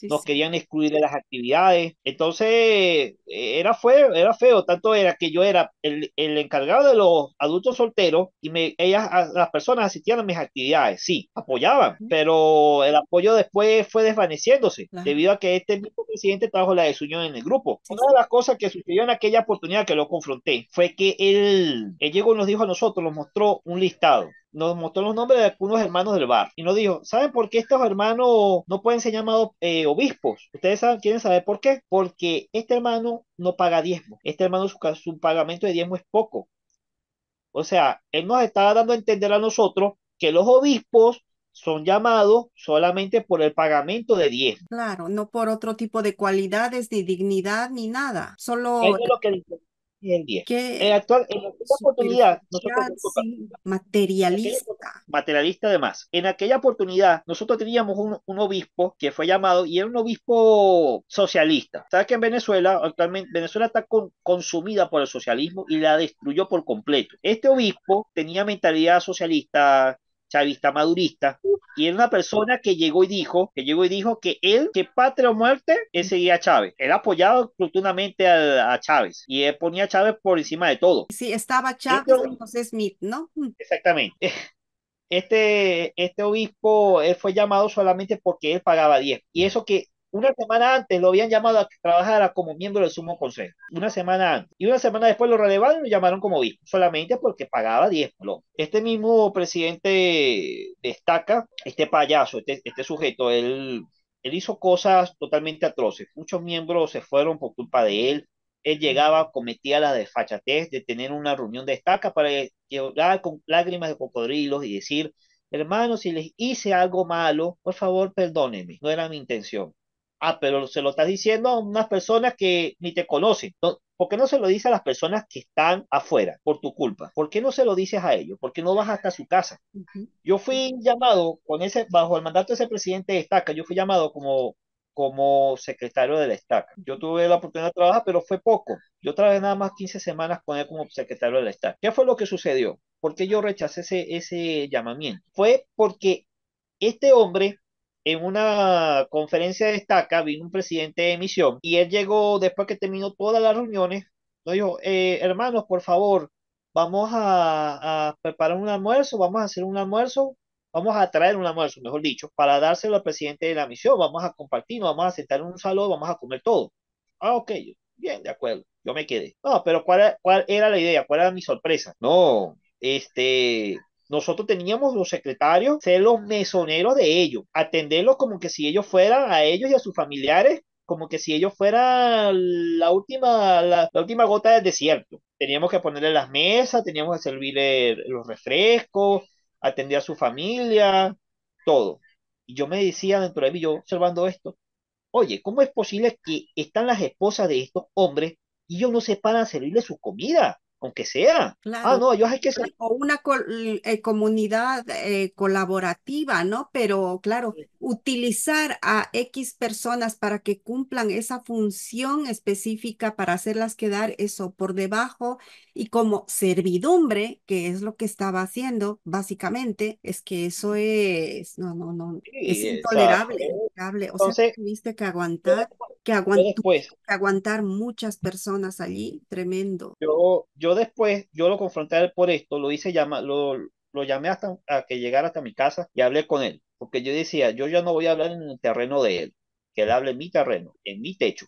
nos querían excluir de las actividades. Entonces, e, era feo, era feo, tanto era que yo era el, encargado de los adultos solteros y me, ellas, las personas asistían a mis actividades, sí, apoyaban, pero el apoyo después fue desvaneciéndose debido a que este mismo presidente trajo la desunión en el grupo. Una de las cosas que sucedió en aquella oportunidad que lo confronté fue que él, él llegó y nos dijo a nosotros, nos mostró un listado nos mostró los nombres de algunos hermanos del bar y nos dijo, ¿saben por qué estos hermanos no pueden ser llamados eh, obispos? ¿Ustedes quieren saber por qué? Porque este hermano no paga diezmo, este hermano su, pagamento de diezmo es poco. O sea, él nos estaba dando a entender a nosotros que los obispos son llamados solamente por el pagamento de diezmo. Claro, no por otro tipo de cualidades, ni dignidad, ni nada. Solo... Eso es lo que en aquella oportunidad, nosotros materialista. Materialista además. En aquella oportunidad, nosotros teníamos un, obispo que fue llamado y era un obispo socialista. Sabes que en Venezuela, actualmente, Venezuela está consumida por el socialismo y la destruyó por completo. Este obispo tenía mentalidad socialista, chavista madurista, y era una persona que llegó y dijo, que llegó y dijo que él, que patria o muerte, él seguía a Chávez. Él apoyaba rotundamente a, Chávez y él ponía a Chávez por encima de todo. Sí, estaba Chávez, entonces Smith, ¿no? Mm. Exactamente. [laughs] Este, este obispo él fue llamado solamente porque él pagaba 10. Y eso que una semana antes lo habían llamado a que trabajara como miembro del Sumo Consejo. Una semana antes. Y una semana después lo relevaron y lo llamaron como obispo, solamente porque pagaba 10 colones. Este mismo presidente destaca este payaso, este, este, sujeto, él, él hizo cosas totalmente atroces. Muchos miembros se fueron por culpa de él, él llegaba, cometía la desfachatez de tener una reunión de para llegar con lágrimas de cocodrilos y decir, hermanos, si les hice algo malo, por favor, perdónenme, no era mi intención. Ah, pero se lo estás diciendo a unas personas que ni te conocen. ¿Por qué no se lo dices a las personas que están afuera por tu culpa? ¿Por qué no se lo dices a ellos? ¿Por qué no vas hasta su casa? Yo fui llamado con ese, bajo el mandato de ese presidente de Estaca, yo fui llamado como, como secretario de la Estaca. Yo tuve la oportunidad de trabajar, pero fue poco. Yo trabajé nada más 15 semanas con él como secretario de la Estaca. ¿Qué fue lo que sucedió? ¿Por qué yo rechacé ese llamamiento? Fue porque este hombre en una conferencia destaca, vino un presidente de misión y él llegó después que terminó todas las reuniones, nos dijo, eh, hermanos, por favor, vamos a, preparar un almuerzo, vamos a hacer un almuerzo, vamos a traer un almuerzo, mejor dicho, para dárselo al presidente de la misión, vamos a compartir, vamos a sentar un saludo, vamos a comer todo. Ah, ok, bien, de acuerdo, yo me quedé. No, pero cuál era la idea? ¿Cuál era mi sorpresa? No, este, nosotros teníamos los secretarios ser los mesoneros de ellos, atenderlos como que si ellos fueran a ellos y a sus familiares, como que si ellos fueran la última, la, última gota del desierto. Teníamos que ponerle las mesas, teníamos que servirle los refrescos, atender a su familia, todo. Y yo me decía dentro de mí, yo observando esto, oye, ¿cómo es posible que están las esposas de estos hombres y ellos no sepan servirles servirle su comida? aunque sea. Ah, no, yo hay que ser. Una eh, comunidad eh, colaborativa, ¿no? Pero claro, utilizar a X personas para que cumplan esa función específica para hacerlas quedar eso por debajo y como servidumbre, que es lo que estaba haciendo, básicamente, es que eso es, no, no, no, es intolerable. O sea, tuviste que aguantar, que, pues, que aguantar muchas personas allí, tremendo. yo yo después, yo lo confronté por esto, lo hice llama, lo, lo llamé hasta a que llegara hasta mi casa y hablé con él, porque yo decía, yo ya no voy a hablar en el terreno de él, que él hable en mi terreno, en mi techo.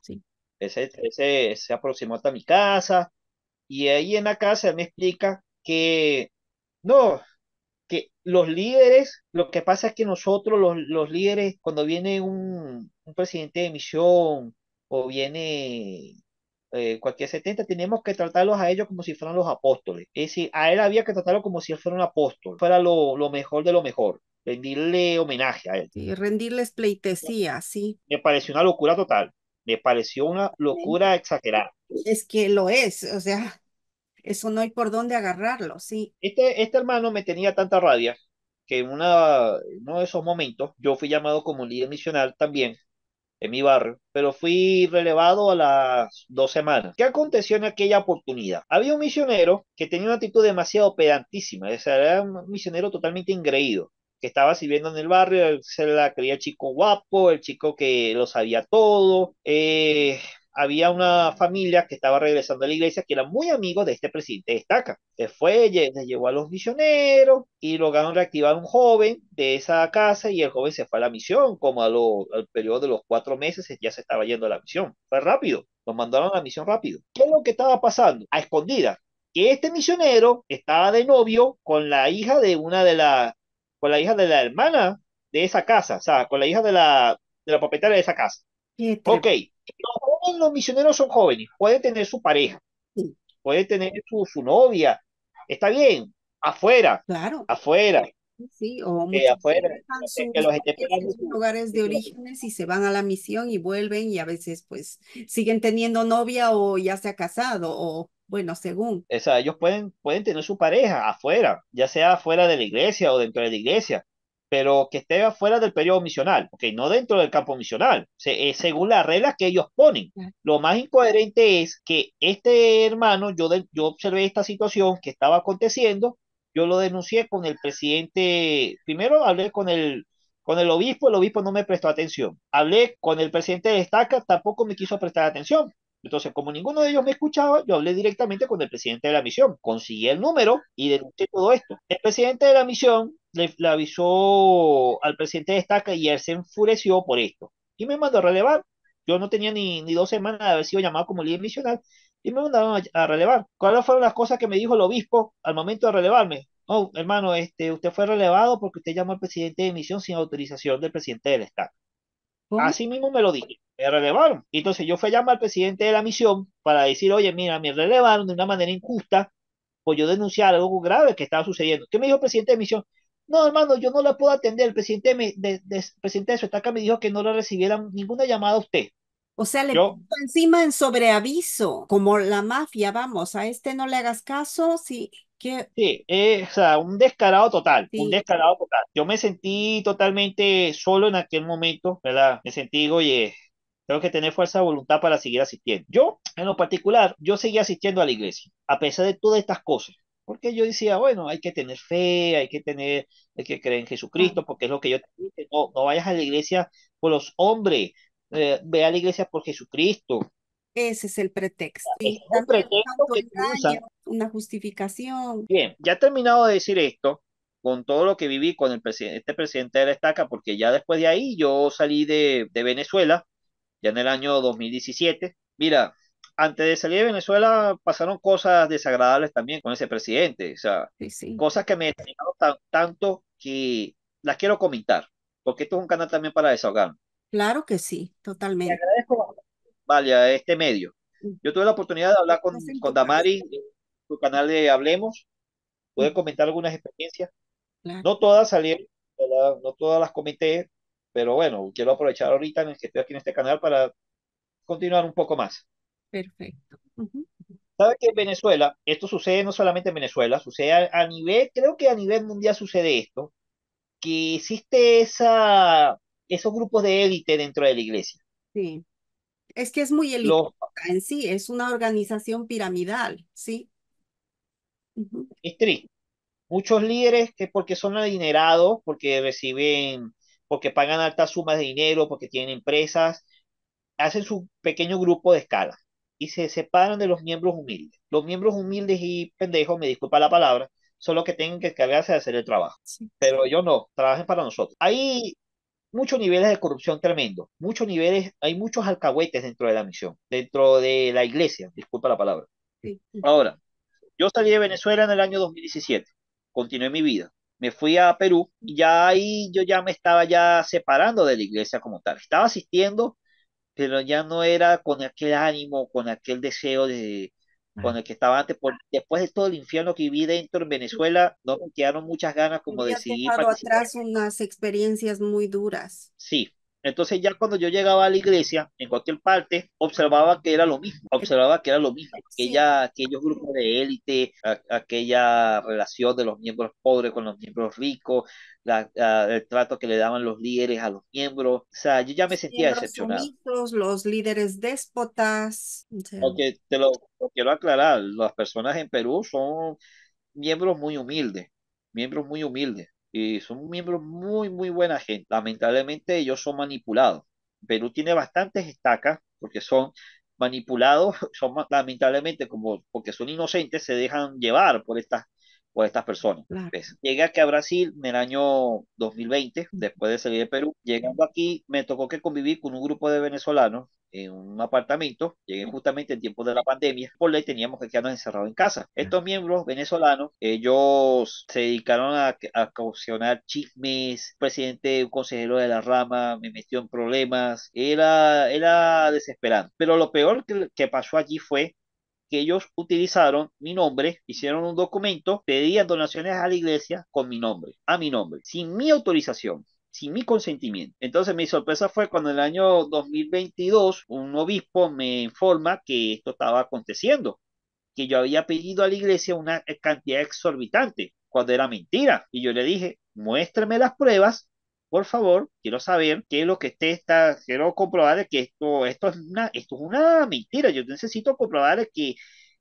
Ese, ese se aproximó hasta mi casa y ahí en la casa me explica que no, que los líderes, lo que pasa es que nosotros los, los líderes, cuando viene un, un presidente de misión o viene eh, cualquier 70, tenemos que tratarlos a ellos como si fueran los apóstoles. Es decir, a él había que tratarlo como si él fuera un apóstol, fuera lo, lo mejor de lo mejor, rendirle homenaje a él. Y rendirles pleitesía, sí. Me pareció una locura total, me pareció una locura exagerada. Es que lo es, o sea, eso no hay por dónde agarrarlo, sí. Este, este hermano me tenía tanta rabia que en una, uno de esos momentos yo fui llamado como líder misional también en mi barrio, pero fui relevado a las dos semanas. ¿Qué aconteció en aquella oportunidad? Había un misionero que tenía una actitud demasiado pedantísima, era un misionero totalmente ingreído que estaba sirviendo en el barrio, se la creía chico guapo, el chico que lo sabía todo, eh, había una familia que estaba regresando a la iglesia que era muy amigo de este presidente de Estaca. Se fue, se llevó a los misioneros y lograron reactivar a un joven de esa casa y el joven se fue a la misión, como a lo, al periodo de los cuatro meses ya se estaba yendo a la misión. Fue rápido, lo mandaron a la misión rápido. ¿Qué es lo que estaba pasando? A escondida Que este misionero estaba de novio con la hija de una de las, con la hija de la hermana de esa casa, o sea, con la hija de la, de la propietaria de esa casa. Ok, los misioneros son jóvenes, puede tener su pareja, puede tener su, novia, está bien, afuera, claro. afuera. Sí, o eh, afuera, lugares de orígenes y se van a la misión y vuelven y a veces pues siguen teniendo novia o ya se ha casado o bueno, según. ellos pueden, pueden tener su pareja afuera, ya sea afuera de la iglesia o dentro de la iglesia pero que esté afuera del periodo misional, porque no dentro del campo misional, eh, según las reglas que ellos ponen. Lo más incoherente es que este hermano, yo, yo observé esta situación que estaba aconteciendo, yo lo denuncié con el presidente, primero hablé con el, con el obispo, el obispo no me prestó atención, hablé con el presidente de Estaca, tampoco me quiso prestar atención. Entonces, como ninguno de ellos me escuchaba, yo hablé directamente con el presidente de la misión, conseguí el número y denuncié todo esto. El presidente de la misión le, avisó al presidente de Estaca y él se enfureció por esto. Y me mandó a relevar. Yo no tenía ni, ni dos semanas de haber sido llamado como líder misional y me mandaron a, relevar. ¿Cuáles fueron las cosas que me dijo el obispo al momento de relevarme? No, oh, hermano, este, usted fue relevado porque usted llamó al presidente de misión sin autorización del presidente del Estado. Así mismo me lo dije, me relevaron. Entonces yo fui a llamar al presidente de la misión para decir, oye, mira, me relevaron de una manera injusta, pues yo denunciar algo grave que estaba sucediendo. ¿Qué me dijo el presidente de misión? No, hermano, yo no la puedo atender. El presidente, me, de, de, presidente de Suetaca me dijo que no le recibiera ninguna llamada a usted. O sea, le puso encima en sobreaviso, como la mafia, vamos, a este no le hagas caso, sí. ¿qué? Sí, eh, o sea, un descarado total, un descarado total. Yo me sentí totalmente solo en aquel momento, ¿verdad? Me sentí, oye, tengo que tener fuerza de voluntad para seguir asistiendo. Yo, en lo particular, yo seguí asistiendo a la iglesia, a pesar de todas estas cosas. Porque yo decía, bueno, hay que tener fe, hay que tener, hay que creer en Jesucristo, porque es lo que yo te dije, no, no vayas a la iglesia por los hombres, eh, ve a la iglesia por Jesucristo. Ese es el pretexto. Es pretexto Una justificación. Bien, ya terminado de decir esto, con todo lo que viví con el presidente, este presidente de la estaca, porque ya después de ahí yo salí de, de Venezuela, ya en el año 2017. Mira, antes de salir de Venezuela pasaron cosas desagradables también con ese presidente, o sea, cosas que me tanto que las quiero comentar, porque esto es un canal también para desahogarme. Claro que sí, totalmente. Te agradezco, vale, a este medio. Mm. Yo tuve la oportunidad de hablar con, con Damari, su canal de Hablemos, puede mm. comentar algunas experiencias. No todas salieron, no todas las comenté, pero bueno, quiero aprovechar ahorita en que estoy aquí en este canal para continuar un poco más. Perfecto. ¿Sabe que en Venezuela, esto sucede no solamente en Venezuela, sucede a, nivel, creo que a nivel mundial sucede esto, que existe esa, esos grupos de élite dentro de la iglesia. Sí. Es que es muy elitista en sí, es una organización piramidal, ¿sí? Es triste. Muchos líderes que porque son adinerados, porque reciben, porque pagan altas sumas de dinero, porque tienen empresas, hacen su pequeño grupo de escala y se separan de los miembros humildes. Los miembros humildes y pendejos, me disculpa la palabra, son los que tienen que encargarse de hacer el trabajo. Pero yo no, trabajen para nosotros. Hay muchos niveles de corrupción tremendo, muchos niveles, hay muchos alcahuetes dentro de la misión, dentro de la iglesia, disculpa la palabra. Ahora, yo salí de Venezuela en el año 2017, continué mi vida me fui a Perú y ya ahí yo ya me estaba ya separando de la iglesia como tal. Estaba asistiendo pero ya no era con aquel ánimo, con aquel deseo de, con el que estaba antes. Por, después de todo el infierno que viví dentro en Venezuela, no me quedaron muchas ganas como de seguir. atrás unas experiencias muy duras. Sí, entonces ya cuando yo llegaba a la iglesia, en cualquier parte, observaba que era lo mismo, observaba que era lo mismo, aquella, aquellos grupos de élite, aquella relación de los miembros pobres con los miembros ricos, el trato que le daban los líderes a los miembros, o sea, yo ya me sentía los decepcionado. los líderes déspotas. te lo quiero aclarar, las personas en Perú son miembros muy humildes, miembros muy humildes y eh, son miembros muy, muy buena gente. Lamentablemente ellos son manipulados. Perú tiene bastantes estacas porque son manipulados, [laughs] son lamentablemente como porque son inocentes, se dejan llevar por estas por estas personas. Pues, Llegué aquí a Brasil en el año 2020, después de salir de Perú. Llegando aquí, me tocó que convivir con un grupo de venezolanos en un apartamento, llegué justamente en tiempo de la pandemia, por ley teníamos que quedarnos encerrados en casa. Estos miembros venezolanos, ellos se dedicaron a, a caucionar chismes, presidente, un consejero de la rama, me metió en problemas, era, era desesperante. Pero lo peor que, que pasó allí fue que ellos utilizaron mi nombre, hicieron un documento, pedían donaciones a la iglesia con mi nombre, a mi nombre, sin mi autorización sin mi consentimiento. Entonces mi sorpresa fue cuando en el año 2022 un obispo me informa que esto estaba aconteciendo, que yo había pedido a la iglesia una eh, cantidad exorbitante, cuando era mentira. Y yo le dije, muéstrame las pruebas, por favor, quiero saber qué es lo que usted está, quiero comprobar que esto, esto, es, una, esto es una mentira, yo necesito comprobar que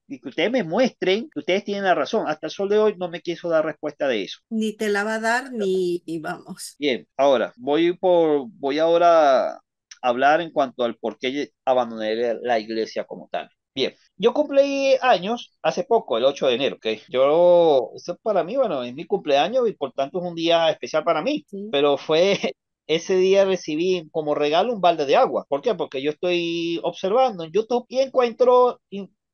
y que ustedes me muestren que ustedes tienen la razón. Hasta el sol de hoy no me quiso dar respuesta de eso. Ni te la va a dar, ni vamos. Bien, ahora voy por, voy ahora a hablar en cuanto al por qué abandoné la iglesia como tal. Bien, yo cumplí años hace poco, el 8 de enero, que yo, eso para mí, bueno, es mi cumpleaños y por tanto es un día especial para mí, pero fue, [laughs] ese día recibí como regalo un balde de agua. ¿Por qué? Porque yo estoy observando en YouTube y encuentro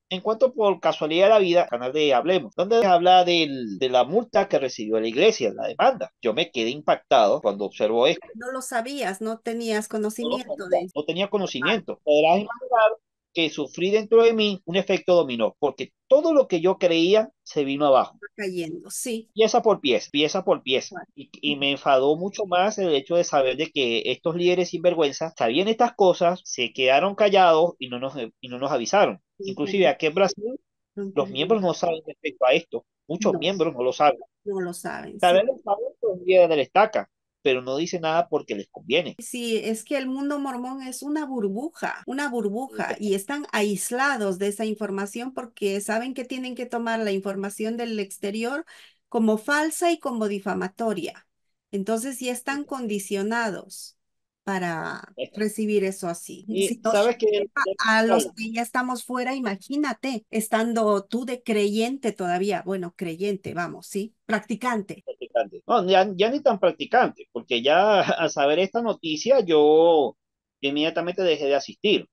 en cuanto por casualidad de la vida, canal de Hablemos, donde habla de la multa que recibió la iglesia, la demanda. Yo me quedé impactado cuando observo esto. No lo sabías, no tenías conocimiento no eso. No tenía conocimiento. Podrás imaginar que sufrí dentro de mí un efecto dominó, porque todo lo que yo creía se vino abajo. Cayendo, sí. Pieza por pieza, pieza por pieza. Y, me enfadó mucho más el hecho de saber de que estos líderes sinvergüenza sabían estas cosas, se quedaron callados y no nos, y no nos avisaron. Inclusive aquí en Brasil, los miembros no saben respecto a esto. Muchos miembros no lo saben. No lo saben. Tal lo saben por día de la estaca, pero no dice nada porque les conviene. Sí, es que el mundo mormón es una burbuja, una burbuja, y están aislados de esa información porque saben que tienen que tomar la información del exterior como falsa y como difamatoria. Entonces ya están condicionados para recibir eso así. Y sabes que a, los que ya estamos fuera, imagínate, estando tú de creyente todavía, bueno, creyente, vamos, ¿sí? Practicante. Practicante. ya, ni tan practicante, porque ya [laughs] al saber esta noticia yo inmediatamente dejé de asistir.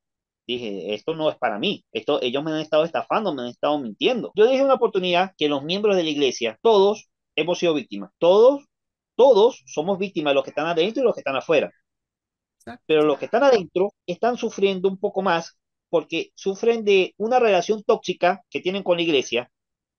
Dije, esto no es para mí. Esto, ellos me han estado estafando, me han estado mintiendo. Yo dije una oportunidad que los miembros de la iglesia, todos hemos sido víctimas. Todos, todos somos víctimas, los que están adentro y los que están afuera. Pero los que están adentro están sufriendo un poco más porque sufren de una relación tóxica que tienen con la iglesia,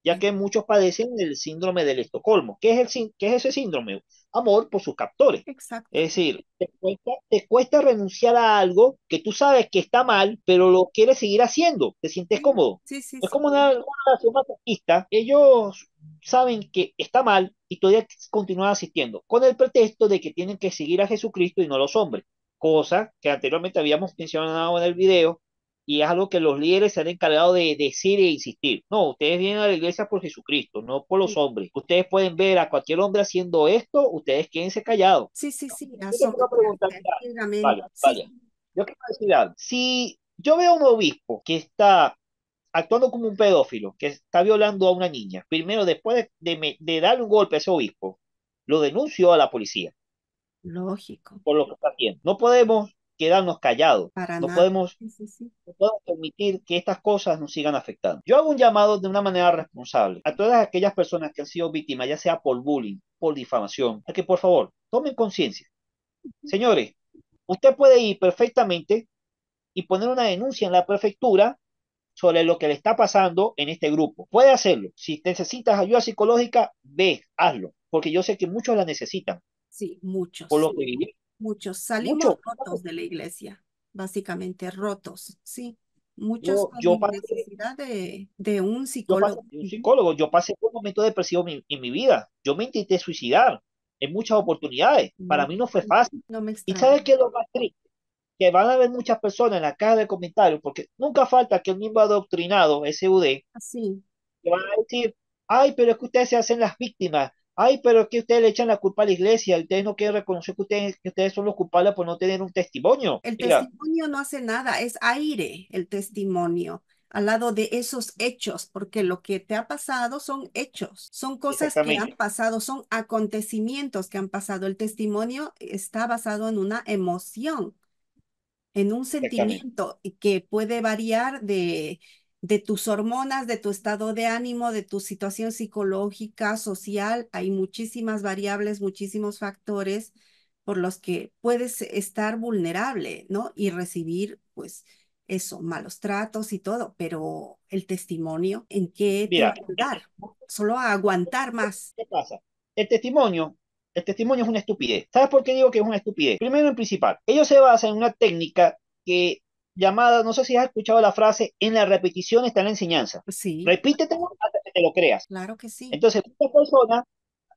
ya que muchos padecen el síndrome del Estocolmo. ¿Qué es, el, qué es ese síndrome? Amor por sus captores. Exacto. Es decir, te cuesta, renunciar a algo que tú sabes que está mal, pero lo quieres seguir haciendo, te sientes cómodo. es como una, relación masoquista. Ellos saben que está mal y todavía continúan asistiendo, con el pretexto de que tienen que seguir a Jesucristo y no a los hombres cosa que anteriormente habíamos mencionado en el video y es algo que los líderes se han encargado de decir e insistir. No, ustedes vienen a la iglesia por Jesucristo, no por los hombres. Ustedes pueden ver a cualquier hombre haciendo esto, ustedes quédense callados. Sí, sí, sí. yo Yo quiero decir algo. Si yo veo a un obispo que está actuando como un pedófilo, que está violando a una niña, primero, después de, darle un golpe a ese obispo, lo denuncio a la policía. Lógico. Por lo que está bien No podemos quedarnos callados. no, Podemos, no podemos permitir que estas cosas nos sigan afectando. Yo hago un llamado de una manera responsable a todas aquellas personas que han sido víctimas, ya sea por bullying, por difamación, a que por favor tomen conciencia. Señores, usted puede ir perfectamente y poner una denuncia en la prefectura sobre lo que le está pasando en este grupo. Puede hacerlo. Si necesitas ayuda psicológica, ve, hazlo, porque yo sé que muchos la necesitan. Sí, muchos. Por lo que Muchos. Salimos rotos de la iglesia, básicamente rotos, sí. Muchos yo, yo pasé, necesidad de, un psicólogo. un psicólogo. Yo pasé un momento depresivo en, mi vida. Yo me intenté suicidar en muchas oportunidades. Para mí no fue fácil. y sabes qué es lo más triste? Que van a haber muchas personas en la caja de comentarios, porque nunca falta que un miembro adoctrinado, SUD, Así. Ah, que van a decir, ay, pero es que ustedes se hacen las víctimas, Ay, pero es que ustedes le echan la culpa a la iglesia, ustedes no quieren reconocer que ustedes, que ustedes son los culpables por no tener un testimonio. El testimonio no hace nada, es aire el testimonio al lado de esos hechos, porque lo que te ha pasado son hechos, son cosas que han pasado, son acontecimientos que han pasado. El testimonio está basado en una emoción, en un sentimiento que puede variar de de tus hormonas, de tu estado de ánimo, de tu situación psicológica, social. Hay muchísimas variables, muchísimos factores por los que puedes estar vulnerable, ¿no? Y recibir, pues, eso, malos tratos y todo, pero el testimonio, ¿en qué Solo a aguantar más. ¿Qué pasa? El testimonio el testimonio es una estupidez. ¿Sabes por qué digo que es una estupidez? Primero en principal, ellos se basan en una técnica que llamada, no sé si has escuchado la frase, en la repetición está la enseñanza. Sí. Repítetelo hasta que te lo creas. Claro que sí. Entonces, muchas personas,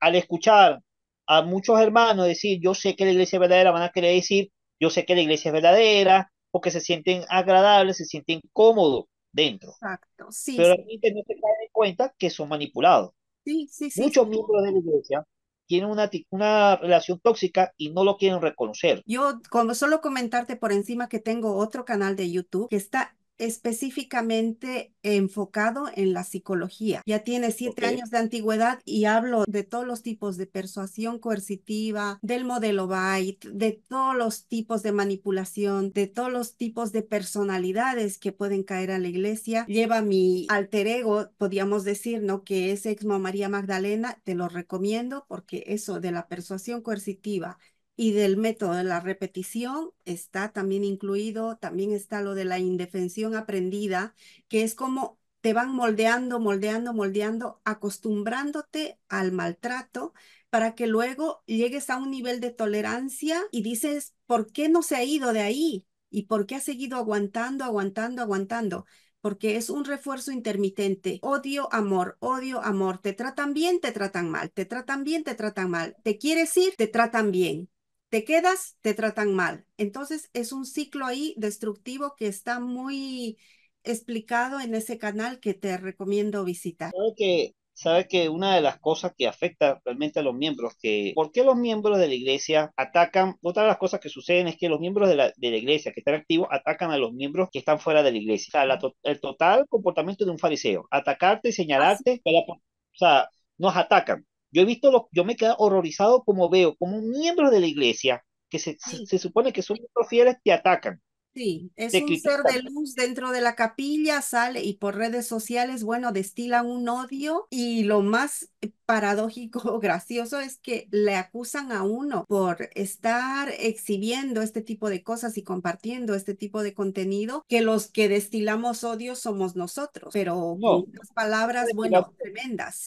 al escuchar a muchos hermanos decir, yo sé que la iglesia es verdadera, van a querer decir, yo sé que la iglesia es verdadera, porque se sienten agradables, se sienten cómodos dentro. Exacto, sí. Pero realmente no se caen cuenta que son manipulados. Sí, sí, sí. Muchos miembros de la iglesia tienen una, una relación tóxica y no lo quieren reconocer. Yo, solo comentarte por encima que tengo otro canal de YouTube que está específicamente enfocado en la psicología. Ya tiene siete años de antigüedad y hablo de todos los tipos de persuasión coercitiva, del modelo Byte, de todos los tipos de manipulación, de todos los tipos de personalidades que pueden caer a la iglesia. Lleva mi alter ego, podríamos decir, ¿no? Que es Exmo María Magdalena, te lo recomiendo porque eso de la persuasión coercitiva, y del método de la repetición está también incluido, también está lo de la indefensión aprendida, que es como te van moldeando, moldeando, moldeando, acostumbrándote al maltrato para que luego llegues a un nivel de tolerancia y dices, ¿por qué no se ha ido de ahí? ¿Y por qué ha seguido aguantando, aguantando, aguantando? Porque es un refuerzo intermitente. Odio, amor, odio, amor. Te tratan bien, te tratan mal. Te tratan bien, te tratan mal. Te quieres ir, te tratan bien te quedas, te tratan mal. Entonces es un ciclo ahí destructivo que está muy explicado en ese canal que te recomiendo visitar. Sabe que, sabe que una de las cosas que afecta realmente a los miembros, que ¿por qué los miembros de la iglesia atacan? Otra de las cosas que suceden es que los miembros de la, iglesia que están activos atacan a los miembros que están fuera de la iglesia. el total comportamiento de un fariseo, atacarte y señalarte, o sea, nos atacan. Yo he visto, yo me quedo horrorizado como veo, como miembros de la iglesia, que se, se, supone que son miembros fieles, te atacan. Sí, es un ser de luz dentro de la capilla, sale y por redes sociales, bueno, destilan un odio y lo más paradójico, [laughs] gracioso es que le acusan a uno por estar exhibiendo este tipo de cosas y compartiendo este tipo de contenido, que los que destilamos odio somos nosotros, pero no, palabras, bueno, tremendas.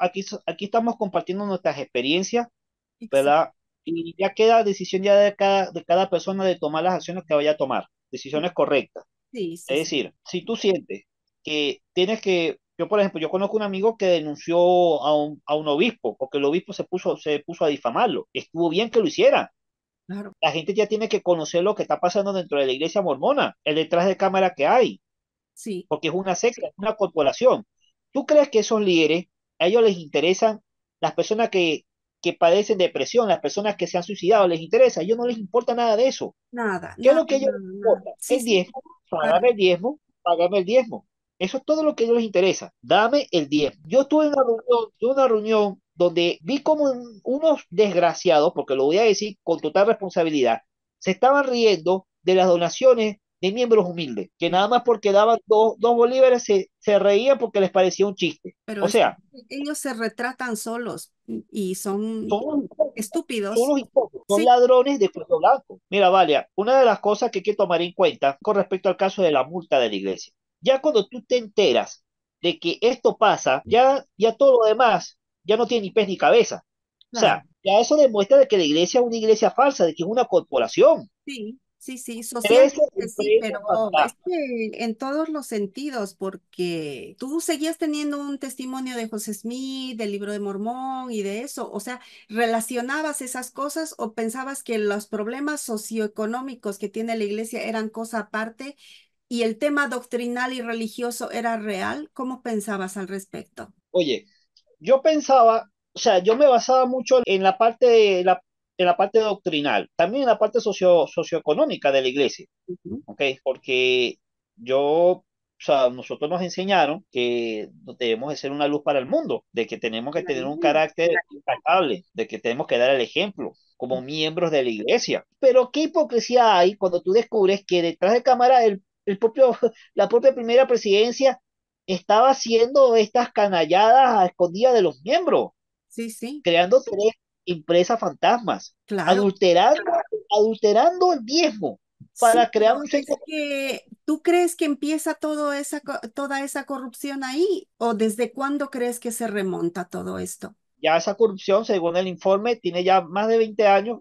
Aquí, aquí, estamos compartiendo nuestras experiencias, ¿verdad? Y ya queda decisión ya de cada, de cada persona de tomar las acciones que vaya a tomar, decisiones correctas. es decir, si tú sientes que tienes que, yo por ejemplo, yo conozco un amigo que denunció a un, a un obispo, porque el obispo se puso, se puso a difamarlo. Estuvo bien que lo hiciera, La gente ya tiene que conocer lo que está pasando dentro de la iglesia mormona, el detrás de cámara que hay. Sí. Porque es una secta, una corporación. ¿Tú crees que esos líderes, a ellos les interesan las personas que que padecen depresión, las personas que se han suicidado, les interesa, a ellos no les importa nada de eso. Nada. ¿Qué es lo que yo les importa? el diezmo, pagame el diezmo, pagame el diezmo. Eso es todo lo que a ellos les interesa. Dame el diezmo. Yo estuve una reunión, en una reunión donde vi como unos desgraciados, porque lo voy a decir con total responsabilidad, se estaban riendo de las donaciones de miembros humildes, que nada más porque daban dos, bolívares se, se reían porque les parecía un chiste. Pero o sea, ellos se retratan solos y son, estúpidos. Son, ladrones de cuello blanco. Mira, Valia, una de las cosas que hay que tomar en cuenta con respecto al caso de la multa de la iglesia. Ya cuando tú te enteras de que esto pasa, ya, ya todo lo demás ya no tiene ni pez ni cabeza. O sea, ya eso demuestra de que la iglesia es una iglesia falsa, de que es una corporación. Sí. Sí, sí, sí, pero en todos los sentidos, porque tú seguías teniendo un testimonio de José Smith, del libro de Mormón y de eso, o sea, ¿relacionabas esas cosas o pensabas que los problemas socioeconómicos que tiene la iglesia eran cosa aparte y el tema doctrinal y religioso era real? ¿Cómo pensabas al respecto? Oye, yo pensaba o sea, yo me basaba mucho en la parte de la en la parte doctrinal, también en la parte socio, socioeconómica de la iglesia, ¿ok? Porque yo o sea, nosotros nos enseñaron que debemos de ser una luz para el mundo, de que tenemos que tener un carácter impecable, de que tenemos que dar el ejemplo como miembros de la iglesia. Pero qué hipocresía hay cuando tú descubres que detrás de cámara el, el propio, [laughs] la propia primera presidencia estaba haciendo estas canalladas a escondidas de los miembros. Sí, sí. Creando tres, impresa fantasmas, adulterando, adulterando el diezmo para crear un sector. Que, ¿Tú crees que empieza todo esa, toda esa corrupción ahí o desde cuándo crees que se remonta todo esto? Ya esa corrupción, según el informe, tiene ya más de 20 años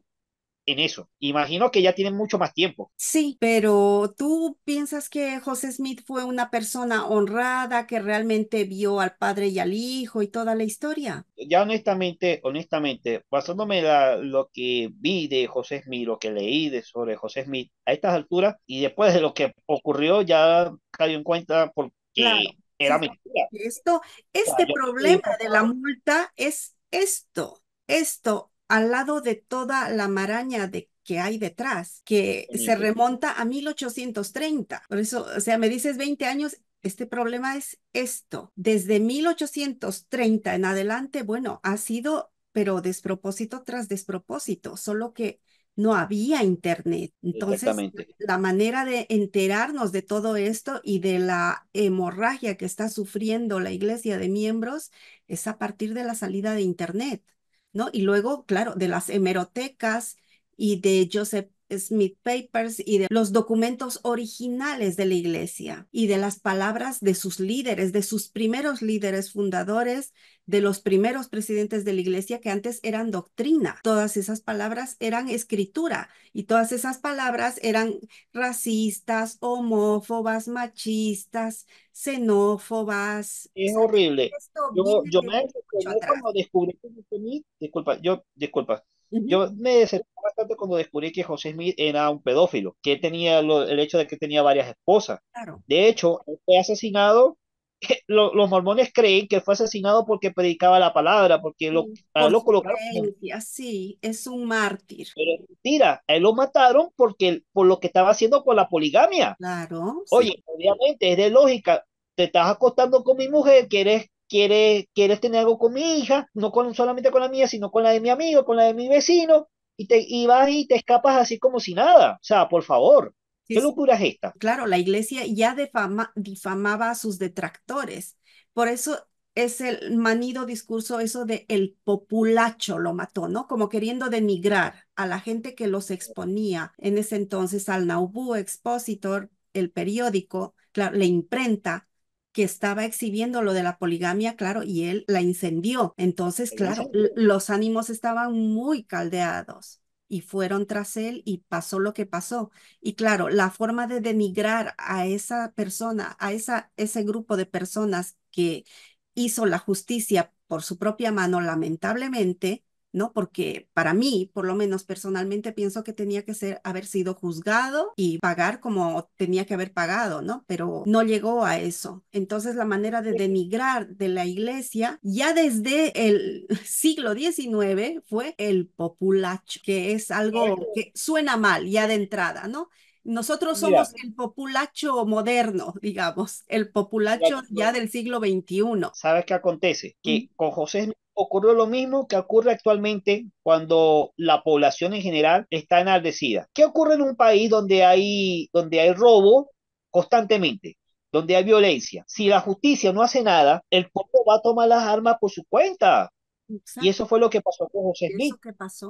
en eso. Imagino que ya tienen mucho más tiempo. Sí, pero ¿tú piensas que José Smith fue una persona honrada que realmente vio al padre y al hijo y toda la historia? Ya honestamente, honestamente, basándome en lo que vi de José Smith, lo que leí de, sobre José Smith a estas alturas y después de lo que ocurrió ya cayó en cuenta porque era mentira. Esto, este problema de la multa es esto esto, al lado de toda la maraña de que hay detrás, que se remonta a 1830. Por eso, o sea, me dices 20 años, este problema es esto. Desde 1830 en adelante, bueno, ha sido, pero despropósito tras despropósito, solo que no había internet. Entonces, la manera de enterarnos de todo esto y de la hemorragia que está sufriendo la iglesia de miembros es a partir de la salida de internet. ¿no? Y luego, claro, de las hemerotecas y de Joseph Smith Papers y de los documentos originales de la Iglesia y de las palabras de sus líderes, de sus primeros líderes fundadores, de los primeros presidentes de la Iglesia que antes eran doctrina. Todas esas palabras eran escritura y todas esas palabras eran racistas, homófobas, machistas, xenófobas. Es horrible. Yo, yo me cuando descubrí, disculpa, yo, disculpa, yo me decepcioné bastante cuando descubrí que José Smith era un pedófilo, que tenía el hecho de que tenía varias esposas. Claro. De hecho, fue asesinado. [laughs] los mormones creen que fue asesinado porque predicaba la palabra, porque lo, lo colocaron. Sí, es un mártir. Pero mentira, él lo mataron porque, por lo que estaba haciendo con la poligamia. Claro. Oye, obviamente es de lógica. Te estás acostando con mi mujer, que eres quieres tener algo con mi hija, no con, solamente con la mía, sino con la de mi amigo, con la de mi vecino, y, te, y vas y te escapas así como si nada. O sea, por favor, ¿qué locura es esta? Claro, la iglesia ya difamaba a sus detractores. Por eso es el manido discurso, eso de el populacho lo mató, ¿no? Como queriendo denigrar a la gente que los exponía en ese entonces al Naubú Expositor, el periódico, la imprenta, que estaba exhibiendo lo de la poligamia, claro, y él la incendió. Entonces, claro, los ánimos estaban muy caldeados y fueron tras él y pasó lo que pasó. Y claro, la forma de denigrar a esa persona, a esa, ese grupo de personas que hizo la justicia por su propia mano, lamentablemente, ¿no? Porque para mí, por lo menos personalmente, pienso que tenía que ser, haber sido juzgado y pagar como tenía que haber pagado, ¿no? Pero no llegó a eso. Entonces, la manera de denigrar de la iglesia ya desde el [laughs] siglo XIX fue el populacho, que es algo que suena mal ya de entrada, ¿no? Nosotros somos el populacho moderno, digamos, el populacho ya, del siglo XXI. ¿Sabes qué acontece? Que con José ocurrió lo mismo que ocurre actualmente cuando la población en general está enardecida. ¿Qué ocurre en un país donde hay, donde hay robo constantemente? donde hay violencia. Si la justicia no hace nada, el pueblo va a tomar las armas por su cuenta. Y eso fue lo que pasó con José Smith.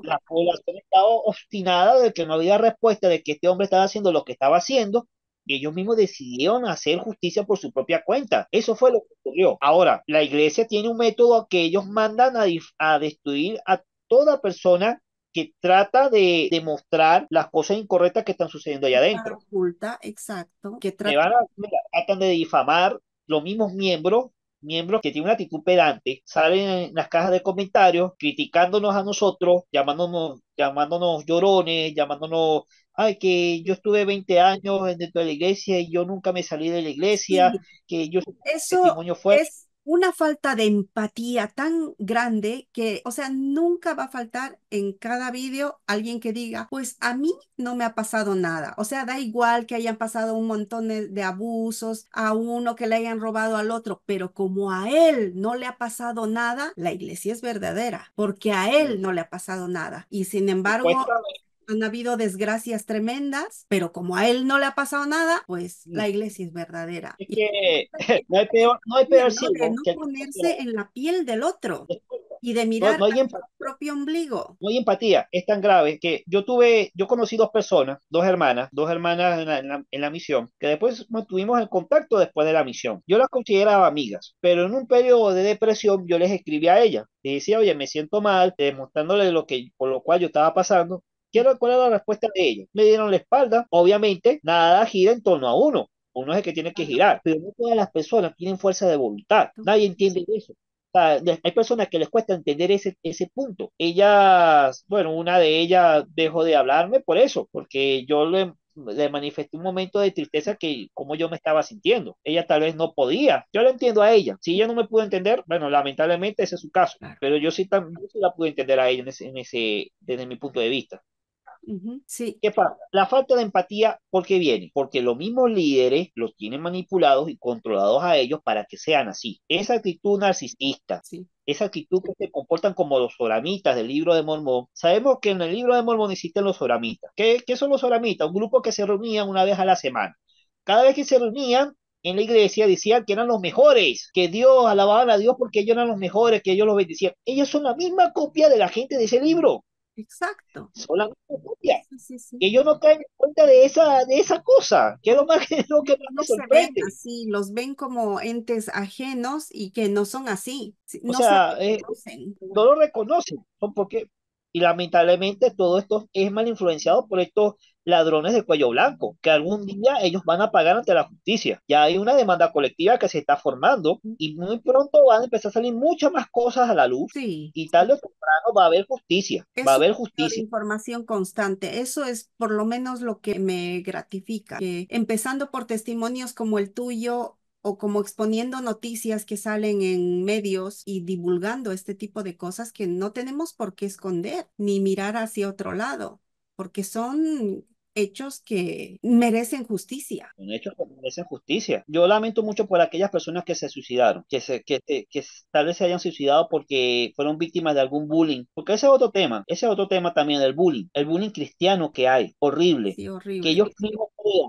La población estaba obstinada de que no había respuesta, de que este hombre estaba haciendo lo que estaba haciendo, y ellos mismos decidieron hacer justicia por su propia cuenta. Eso fue lo que ocurrió. Ahora, la iglesia tiene un método que ellos mandan a, destruir a toda persona que trata de demostrar las cosas incorrectas que están sucediendo allá adentro. exacto. Que tratan de difamar los mismos miembros miembros que tienen una actitud pedante, salen en las cajas de comentarios criticándonos a nosotros, llamándonos, llamándonos llorones, llamándonos ay, que yo estuve 20 años dentro de la iglesia y yo nunca me salí de la iglesia, que yo soy testimonio fuerte una falta de empatía tan grande que, o sea, nunca va a faltar en cada vídeo alguien que diga, pues a mí no me ha pasado nada. O sea, da igual que hayan pasado un montón de, abusos, a uno que le hayan robado al otro, pero como a él no le ha pasado nada, la iglesia es verdadera, porque a él no le ha pasado nada. Y sin embargo han habido desgracias tremendas, pero como a él no le ha pasado nada, pues mm. la iglesia es verdadera. [laughs] no hay peor, no hay peor sí, no, ponerse en la piel del otro y de mirar propio ombligo. No hay empatía, es tan grave que yo tuve, yo conocí dos personas, dos hermanas, dos hermanas en la, misión, que después mantuvimos el contacto después de la misión. Yo las consideraba amigas, pero en un periodo de depresión yo les escribí a ellas, les decía, oye, me siento mal, demostrándole lo que, por lo cual yo estaba pasando, Quiero cuál es la respuesta de ellos. Me dieron la espalda. Obviamente, nada gira en torno a uno. Uno es el que tiene que girar. Pero no todas las personas tienen fuerza de voluntad. Nadie entiende eso. hay personas que les cuesta entender ese, ese punto. Ellas, bueno, una de ellas dejó de hablarme por eso, porque yo le, manifesté un momento de tristeza que como yo me estaba sintiendo. Ella tal vez no podía. Yo la entiendo a ella. Si ella no me pudo entender, bueno, lamentablemente ese es su caso. Pero yo sí, también, la pude entender a ella en ese, desde mi punto de vista. Sí. ¿Qué pasa? La falta de empatía, ¿por qué viene? Porque los mismos líderes los tienen manipulados y controlados a ellos para que sean así. Esa actitud narcisista, sí esa actitud que se comportan como los oramitas del libro de Mormón. Sabemos que en el libro de Mormón existen los oramitas. ¿Qué, ¿Qué, son los oramitas? Un grupo que se reunían una vez a la semana. Cada vez que se reunían en la iglesia decían que eran los mejores, que Dios, alababan a Dios porque ellos eran los mejores, que ellos los bendecían. Ellos son la misma copia de la gente de ese libro. Exacto. Solamente Que yo no caigo cuenta de esa, de esa cosa, que lo más que, [laughs] lo que sorprende. los ven como entes ajenos y que no son así. No o sea, eh, lo reconocen, porque, y lamentablemente todo esto es mal influenciado por estos ladrones de cuello blanco, que algún día ellos van a pagar ante la justicia. Ya hay una demanda colectiva que se está formando y muy pronto van a empezar a salir muchas más cosas a la luz sí. y tarde o temprano va a haber justicia, va a haber justicia. Información constante. Eso es por lo menos lo que me gratifica, empezando por testimonios como el tuyo, o como exponiendo noticias que salen en medios y divulgando este tipo de cosas que no tenemos por qué esconder ni mirar hacia otro lado, porque son hechos que merecen justicia. Son hechos que merecen justicia. Yo lamento mucho por aquellas personas que se suicidaron, que, se, que, eh, tal vez se hayan suicidado porque fueron víctimas de algún bullying, porque ese es otro tema, ese es otro tema también del bullying, el bullying cristiano que hay, horrible, Que horrible. que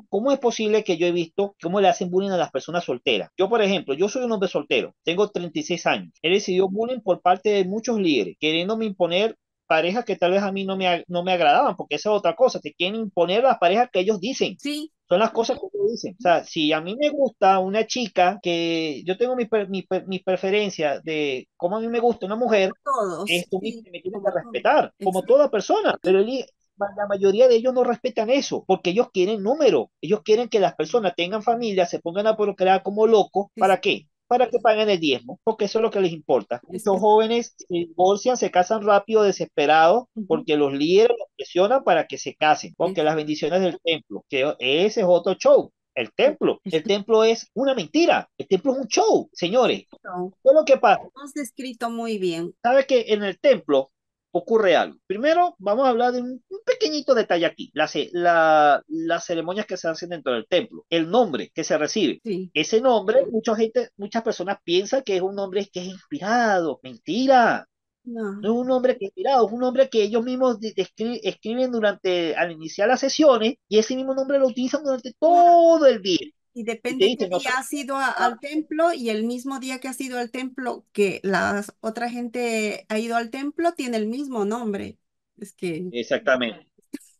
¿Cómo es posible que yo he visto cómo le hacen bullying a las personas solteras? Yo, por ejemplo, yo soy un hombre soltero, tengo 36 años. He recibido bullying por parte de muchos líderes, queriéndome imponer parejas que tal vez a mí no me, no me agradaban, porque esa es otra cosa, te quieren imponer las parejas que ellos dicen. Sí. Son las cosas que ellos dicen. O sea, si a mí me gusta una chica que yo tengo mis mi, mi preferencias de cómo a mí me gusta una mujer, Todos, esto me, tienen que respetar, como toda persona. Pero la mayoría de ellos no respetan eso, porque ellos quieren número, ellos quieren que las personas tengan familia, se pongan a procrear como locos, ¿para qué? para que paguen el diezmo, porque eso es lo que les importa. Estos jóvenes se divorcian, se casan rápido, desesperados, porque los líderes los presionan para que se casen, porque las bendiciones del templo, que ese es otro show. El templo, el templo es una mentira, el templo es un show, señores. ¿Qué es lo que pasa? Has descrito muy bien. Sabe que en el templo ocurre algo. Primero, vamos a hablar de un, pequeñito detalle aquí, la, las ceremonias que se hacen dentro del templo, el nombre que se recibe. Ese nombre, mucha gente, muchas personas piensan que es un nombre que es inspirado. Mentira. No. es un nombre que es inspirado, es un nombre que ellos mismos escriben durante, al iniciar las sesiones, y ese mismo nombre lo utilizan durante todo el día. Y depende que ha sido has al templo y el mismo día que ha sido al templo que la otra gente ha ido al templo tiene el mismo nombre. Es que... Exactamente.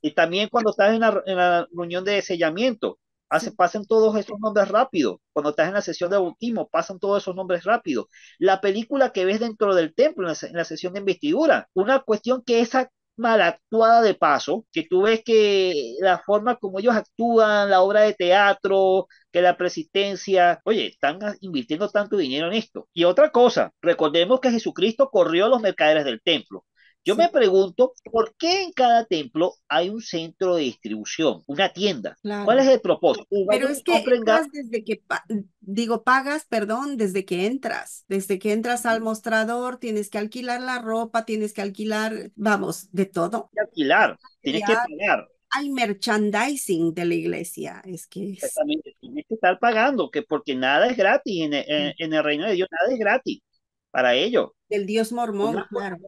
Y también cuando estás en la, reunión de sellamiento, hace, pasan todos esos nombres rápido. Cuando estás en la sesión de bautismo, pasan todos esos nombres rápido. La película que ves dentro del templo, en la, en la sesión de investidura, una cuestión que esa mal actuada de paso, que tú ves que la forma como ellos actúan, la obra de teatro, que la persistencia, oye, están invirtiendo tanto dinero en esto. Y otra cosa, recordemos que Jesucristo corrió a los mercaderes del templo. Yo me pregunto, ¿por qué en cada templo hay un centro de distribución, una tienda? ¿Cuál es el propósito? Pero es que desde que, digo, pagas, perdón, desde que entras. Desde que entras al mostrador, tienes que alquilar la ropa, tienes que alquilar, vamos, de todo. Tienes que alquilar, tienes que pagar hay merchandising de la iglesia. Es que Exactamente, tienes que estar pagando, que porque nada es gratis, en, el reino de Dios nada es gratis para ello. Del Dios mormón, claro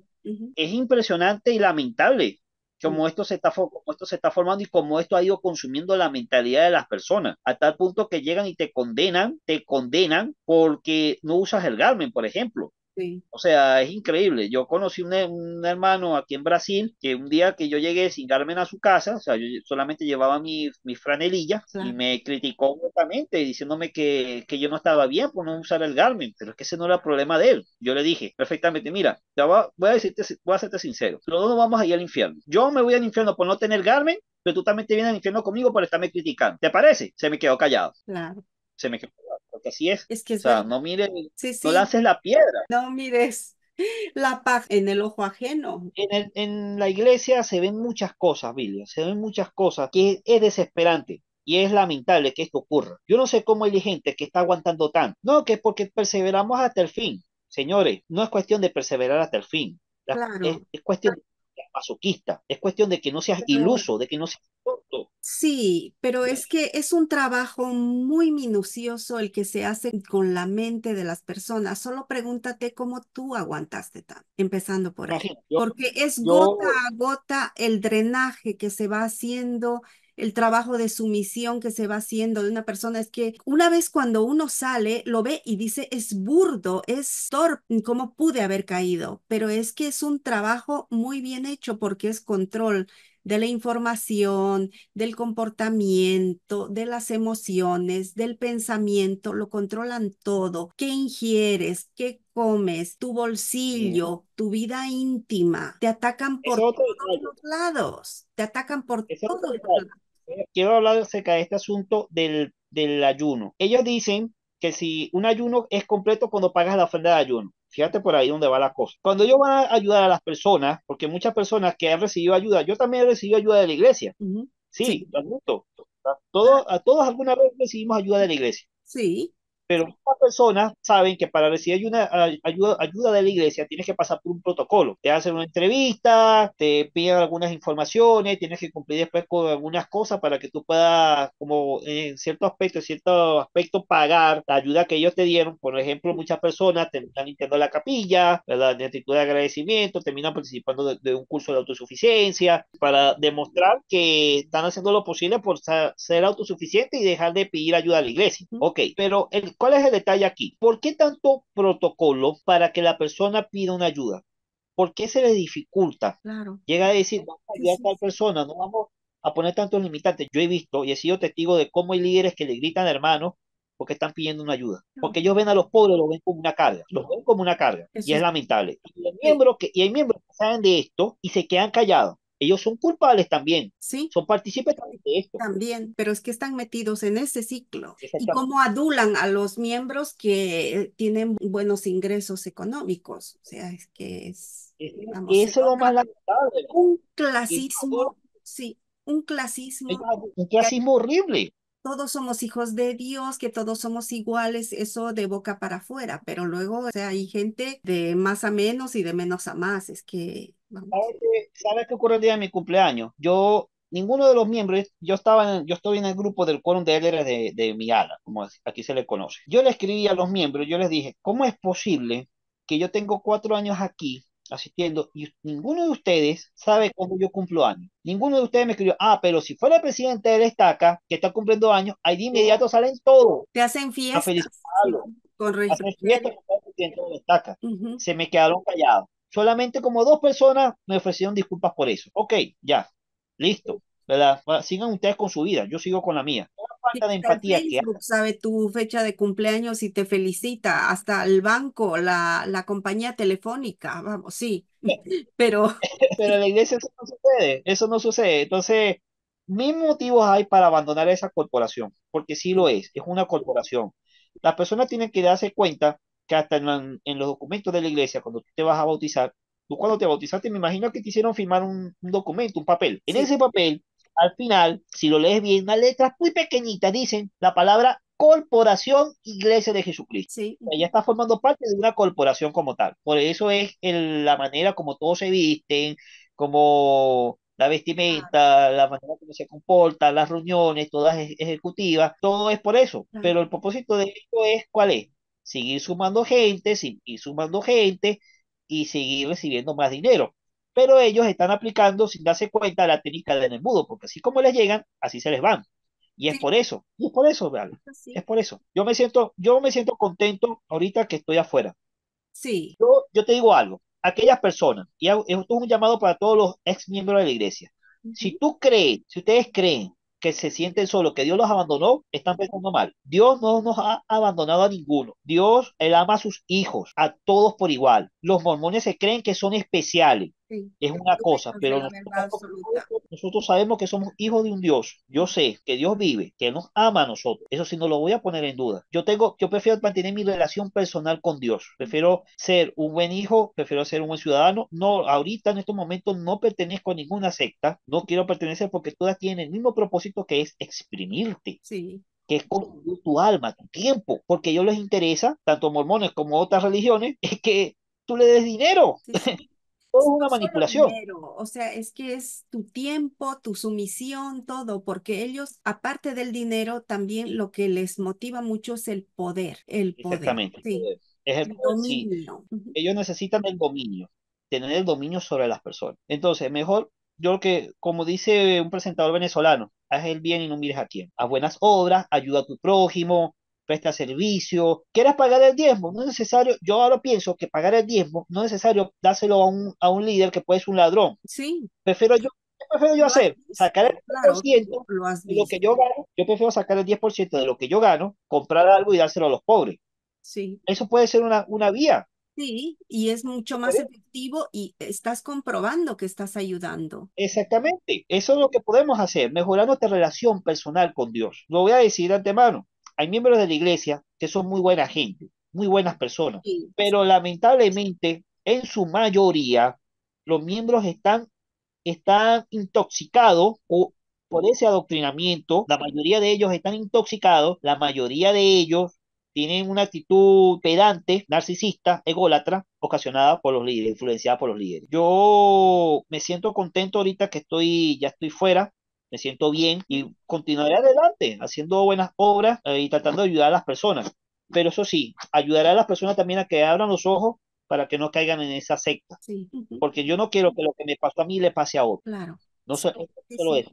es impresionante y lamentable como mm. esto, se está, como esto se está formando y como esto ha ido consumiendo la mentalidad de las personas, a tal punto que llegan y te condenan, te condenan porque no usas el Garmin, por ejemplo. O sea, es increíble. Yo conocí eh, un, hermano aquí en Brasil que un día que yo llegué sin Garmin a su casa, o sea, yo solamente llevaba mi, franelilla y me criticó completamente diciéndome que, yo no estaba bien por no usar el Garmin, pero es que ese no era el problema de él. Yo le dije perfectamente, mira, voy a decirte, voy serte sincero, los dos vamos a ir al infierno. Yo me voy al infierno por no tener Garmin, pero tú también te vienes al infierno conmigo por estarme criticando. ¿Te parece? Se me quedó callado. Claro. Se me quedó así es. es, que no mires, no lances la piedra. No mires [laughs] la paz en el ojo ajeno. En, la iglesia se ven muchas cosas, Billy, se ven muchas cosas que es desesperante. Y es lamentable que esto ocurra. Yo no sé cómo hay gente que está aguantando tanto. No, que es porque perseveramos hasta el fin. Señores, no es cuestión de perseverar hasta el fin. claro. es, cuestión de masoquista. Es cuestión de que no seas iluso, de que no seas Sí, pero es que es un trabajo muy minucioso el que se hace con la mente de las personas. Solo pregúntate cómo tú aguantaste tanto, empezando por ahí. Porque es gota a gota el drenaje que se va haciendo el trabajo de sumisión que se va haciendo de una persona es que una vez cuando uno sale, lo ve y dice, es burdo, es torpe, ¿cómo pude haber caído? Pero es que es un trabajo muy bien hecho porque es control de la información, del comportamiento, de las emociones, del pensamiento, lo controlan todo. ¿Qué ingieres? ¿Qué comes? Tu bolsillo, tu vida íntima. Te atacan por todos lados. Te atacan por todos lados. Eh, quiero hablar acerca de este asunto del, del ayuno. Ellos dicen que si un ayuno es completo cuando pagas la ofrenda de ayuno. Fíjate por ahí donde va la cosa. Cuando yo van a ayudar a las personas, porque muchas personas que han recibido ayuda, yo también he recibido ayuda de la iglesia. Sí, todos, a todos alguna vez recibimos ayuda de la iglesia. Sí. Pero muchas personas saben que para recibir ayuda, ayuda, de la iglesia tienes que pasar por un protocolo. Te hacen una entrevista, te piden algunas informaciones, tienes que cumplir después con algunas cosas para que tú puedas, como en cierto aspecto, cierto aspecto, pagar la ayuda que ellos te dieron. Por ejemplo, muchas personas terminan limpiando la capilla, ¿verdad? De actitud de agradecimiento, terminan participando de, de, un curso de autosuficiencia para demostrar que están haciendo lo posible por ser autosuficiente y dejar de pedir ayuda a la iglesia. Ok, pero el ¿Cuál es el detalle aquí? ¿Por qué tanto protocolo para que la persona pida una ayuda? ¿Por qué se le dificulta? Claro. Llega a decir, vamos a ayudar a tal persona, no vamos a poner tantos limitantes. Yo he visto y he sido testigo de cómo hay líderes que le gritan hermanos porque están pidiendo una ayuda. Porque ellos ven a los pobres, los ven como una carga, los ven como una carga. Y es lamentable. Y hay miembros que, y hay miembros que saben de esto y se quedan callados ellos son culpables también. Son partícipes también de esto. También, pero es que están metidos en ese ciclo. Y cómo adulan a los miembros que eh, tienen buenos ingresos económicos. O sea, es que es. Eso es lo más lamentable. Un clasismo, sí, un clasismo. Un clasismo horrible todos somos hijos de Dios, que todos somos iguales, eso de boca para afuera, pero luego sea, hay gente de más a menos y de menos a más, es que... ¿Sabes qué ocurrió el día de mi cumpleaños? Yo, ninguno de los miembros, yo estaba, en, yo estoy en el grupo del quórum de LR de, de mi ala, como aquí se le conoce. Yo le escribí a los miembros, yo les dije, ¿cómo es posible que yo tengo cuatro años aquí asistiendo y ninguno de ustedes sabe cuándo yo cumplo años. Ninguno de ustedes me escribió, ah, pero si fuera el presidente de la estaca que está cumpliendo años, ahí de inmediato salen todos. Te hacen fiesta Se me quedaron callados. Solamente como dos personas me ofrecieron disculpas por eso. Ok, ya. Listo. ¿verdad? Sigan ustedes con su vida, yo sigo con la mía. falta de empatía sabe tu fecha de cumpleaños y te felicita, hasta el banco, la, la compañía telefónica, vamos, sí, [laughs] pero... [laughs] pero la iglesia eso no sucede, eso no sucede. Entonces, mis motivos hay para abandonar esa corporación, porque sí lo es, es una corporación. Las personas tienen que darse cuenta que hasta en, los documentos de la iglesia, cuando tú te vas a bautizar, tú cuando te bautizaste, me imagino que te hicieron firmar un, documento, un papel. En ese papel al final, si lo lees bien, las letras muy pequeñitas dicen la palabra corporación iglesia de Jesucristo. Sí. Ella está formando parte de una corporación como tal. Por eso es la manera como todos se visten, como la vestimenta, ah. la manera como se comporta, las reuniones, todas ejecutivas, todo es por eso. Ah. Pero el propósito de esto es cuál es, seguir sumando gente, seguir sumando gente y seguir recibiendo más dinero pero ellos están aplicando sin darse cuenta la técnica del embudo, porque así como les llegan, así se les van. Y es por eso, y es por eso, ¿vale? es por eso. Yo me siento, yo me siento contento ahorita que estoy afuera. Sí. Yo, yo te digo algo, aquellas personas, y esto es un llamado para todos los ex miembros de la iglesia. Si tú crees, si ustedes creen que se sienten solos, que Dios los abandonó, están pensando mal. Dios no nos ha abandonado a ninguno. Dios él ama a sus hijos, a todos por igual. Los mormones se creen que son especiales. Es una cosa, pero nosotros, sabemos que somos hijos de un Dios. Yo sé que Dios vive, que nos ama a nosotros. Eso sí no lo voy a poner en duda. Yo tengo, yo prefiero mantener mi relación personal con Dios. Prefiero ser un buen hijo, prefiero ser un buen ciudadano. No, ahorita en estos momentos no pertenezco a ninguna secta. No quiero pertenecer porque todas tienen el mismo propósito que es exprimirte. que es construir tu alma, tu tiempo, porque a ellos les interesa, tanto mormones como otras religiones, [laughs] es que tú le des dinero. [laughs] es una manipulación. o sea, es que es tu tiempo, tu sumisión, todo, porque ellos, aparte del dinero, también lo que les motiva mucho es el poder. El poder. Exactamente. Es el, dominio. Ellos necesitan el dominio, tener el dominio sobre las personas. Entonces, mejor yo lo que, como dice un presentador venezolano, haz el bien y no mires a quién. Haz buenas obras, ayuda a tu prójimo, presta servicio, quieras pagar el diezmo, no es necesario, yo ahora pienso que pagar el diezmo no es necesario dárselo a un, a un líder que puede ser un ladrón. Sí. Prefiero yo, ¿qué prefiero yo hacer? Sacar el 10% lo de lo que yo gano, yo prefiero sacar el 10% de lo que yo gano, comprar algo y dárselo a los pobres. Sí. Eso puede ser una, una vía. Sí, y es mucho más efectivo y estás comprobando que estás ayudando. Exactamente, eso es lo que podemos hacer, mejorando nuestra relación personal con Dios. Lo voy a decir de antemano, hay miembros de la iglesia que son muy buena gente, muy buenas personas, pero lamentablemente en su mayoría los miembros están, están intoxicados o por ese adoctrinamiento, la mayoría de ellos están intoxicados, la mayoría de ellos tienen una actitud pedante, narcisista, ególatra, ocasionada por los líderes, influenciada por los líderes. Yo me siento contento ahorita que estoy, ya estoy fuera me siento bien y continuaré adelante haciendo buenas obras eh, y tratando de ayudar a las personas. Pero eso sí, ayudará a las personas también a que abran los ojos para que no caigan en esa secta. Porque yo no quiero que lo que me pasó a mí le pase a otro. Claro. No solo, eso, eh,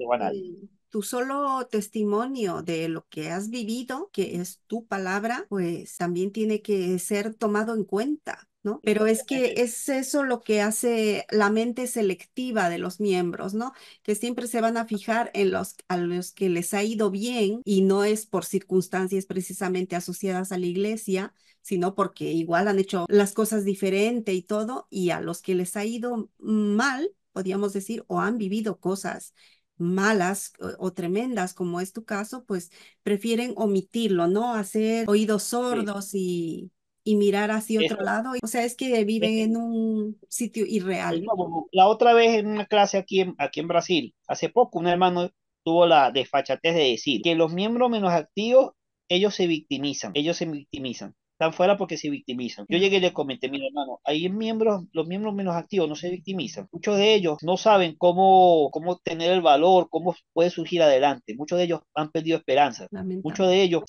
Tu solo testimonio de lo que has vivido, que es tu palabra, pues también tiene que ser tomado en cuenta pero es que es eso lo que hace la mente selectiva de los miembros, ¿no? Que siempre se van a fijar en los a los que les ha ido bien y no es por circunstancias precisamente asociadas a la iglesia, sino porque igual han hecho las cosas diferente y todo y a los que les ha ido mal, podríamos decir, o han vivido cosas malas o, tremendas, como es tu caso, pues prefieren omitirlo, ¿no? Hacer oídos sordos y y mirar hacia otro lado. O sea, es que viven en un sitio irreal. La otra vez en una clase aquí en, aquí en Brasil, hace poco, un hermano tuvo la desfachatez de decir que los miembros menos activos, ellos se victimizan, ellos se victimizan están fuera porque se victimizan. Yo mm. llegué y le comenté, mi hermano, ahí miembros, los miembros menos activos no se victimizan. Muchos de ellos no saben cómo, cómo tener el valor, cómo puede surgir adelante. Muchos de ellos han perdido esperanza. Muchos de ellos,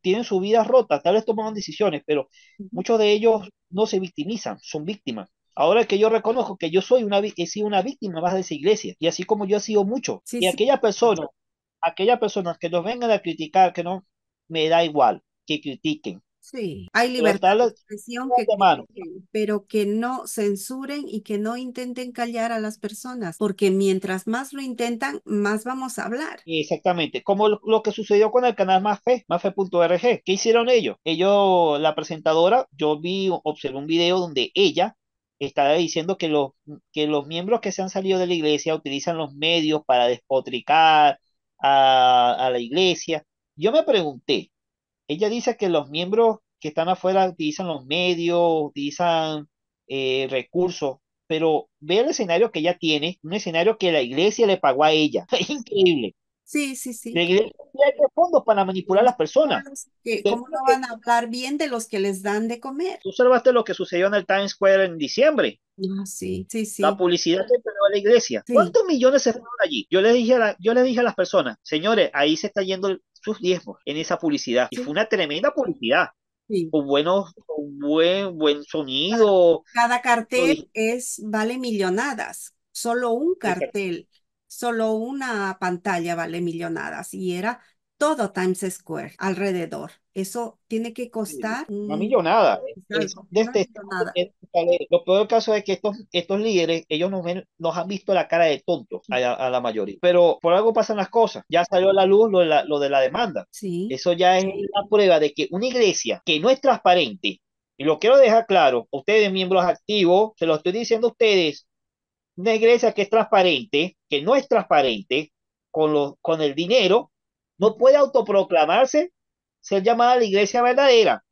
tienen su vida rota, tal vez toman decisiones, pero muchos de ellos no se victimizan, son víctimas. Ahora que yo reconozco que yo soy una, he sido una víctima más de esa iglesia, y así como yo he sido mucho, y aquellas personas, aquellas personas que nos vengan a criticar, que no, me da igual que critiquen, Sí, hay libertad, de expresión, que, pero que no censuren y que no intenten callar a las personas, porque mientras más lo intentan, más vamos a hablar. Exactamente, como lo, que sucedió con el canal más Mafe, mafe.org. ¿Qué hicieron ellos? Ellos, la presentadora, yo vi, observé un video donde ella estaba diciendo que los, que los miembros que se han salido de la iglesia utilizan los medios para despotricar a, a la iglesia. Yo me pregunté, ella dice que los miembros que están afuera utilizan los medios, utilizan eh, recursos, pero ve el escenario que ella tiene, un escenario que la iglesia le pagó a ella. [laughs] Es increíble. Sí, sí, sí. La iglesia tiene fondos para manipular a las personas. ¿Cómo no van a hablar bien de los que les dan de comer? Tú observaste lo que sucedió en el Times Square en diciembre. Ah, sí, sí, sí. La publicidad que la iglesia. ¿Cuántos millones se fueron allí? Yo le dije a yo le dije a las personas, señores, ahí se está yendo sus diezmos en esa publicidad. Y fue una tremenda publicidad. Sí. Con buenos, buen, buen sonido. Cada cartel es, vale millonadas. Solo un cartel Solo una pantalla vale millonadas y era todo Times Square alrededor. Eso tiene que costar. Una millonada. Este eh, lo peor caso es que estos, estos líderes, ellos nos, nos han visto la cara de tontos a, la mayoría. Pero por algo pasan las cosas. Ya salió a la luz lo de la, demanda. Sí. Eso ya es la prueba de que una iglesia que no es transparente, y lo quiero dejar claro, ustedes miembros activos, se lo estoy diciendo a ustedes, una iglesia que es transparente, que no es transparente con, lo, con el dinero, no puede autoproclamarse ser llamada la iglesia verdadera.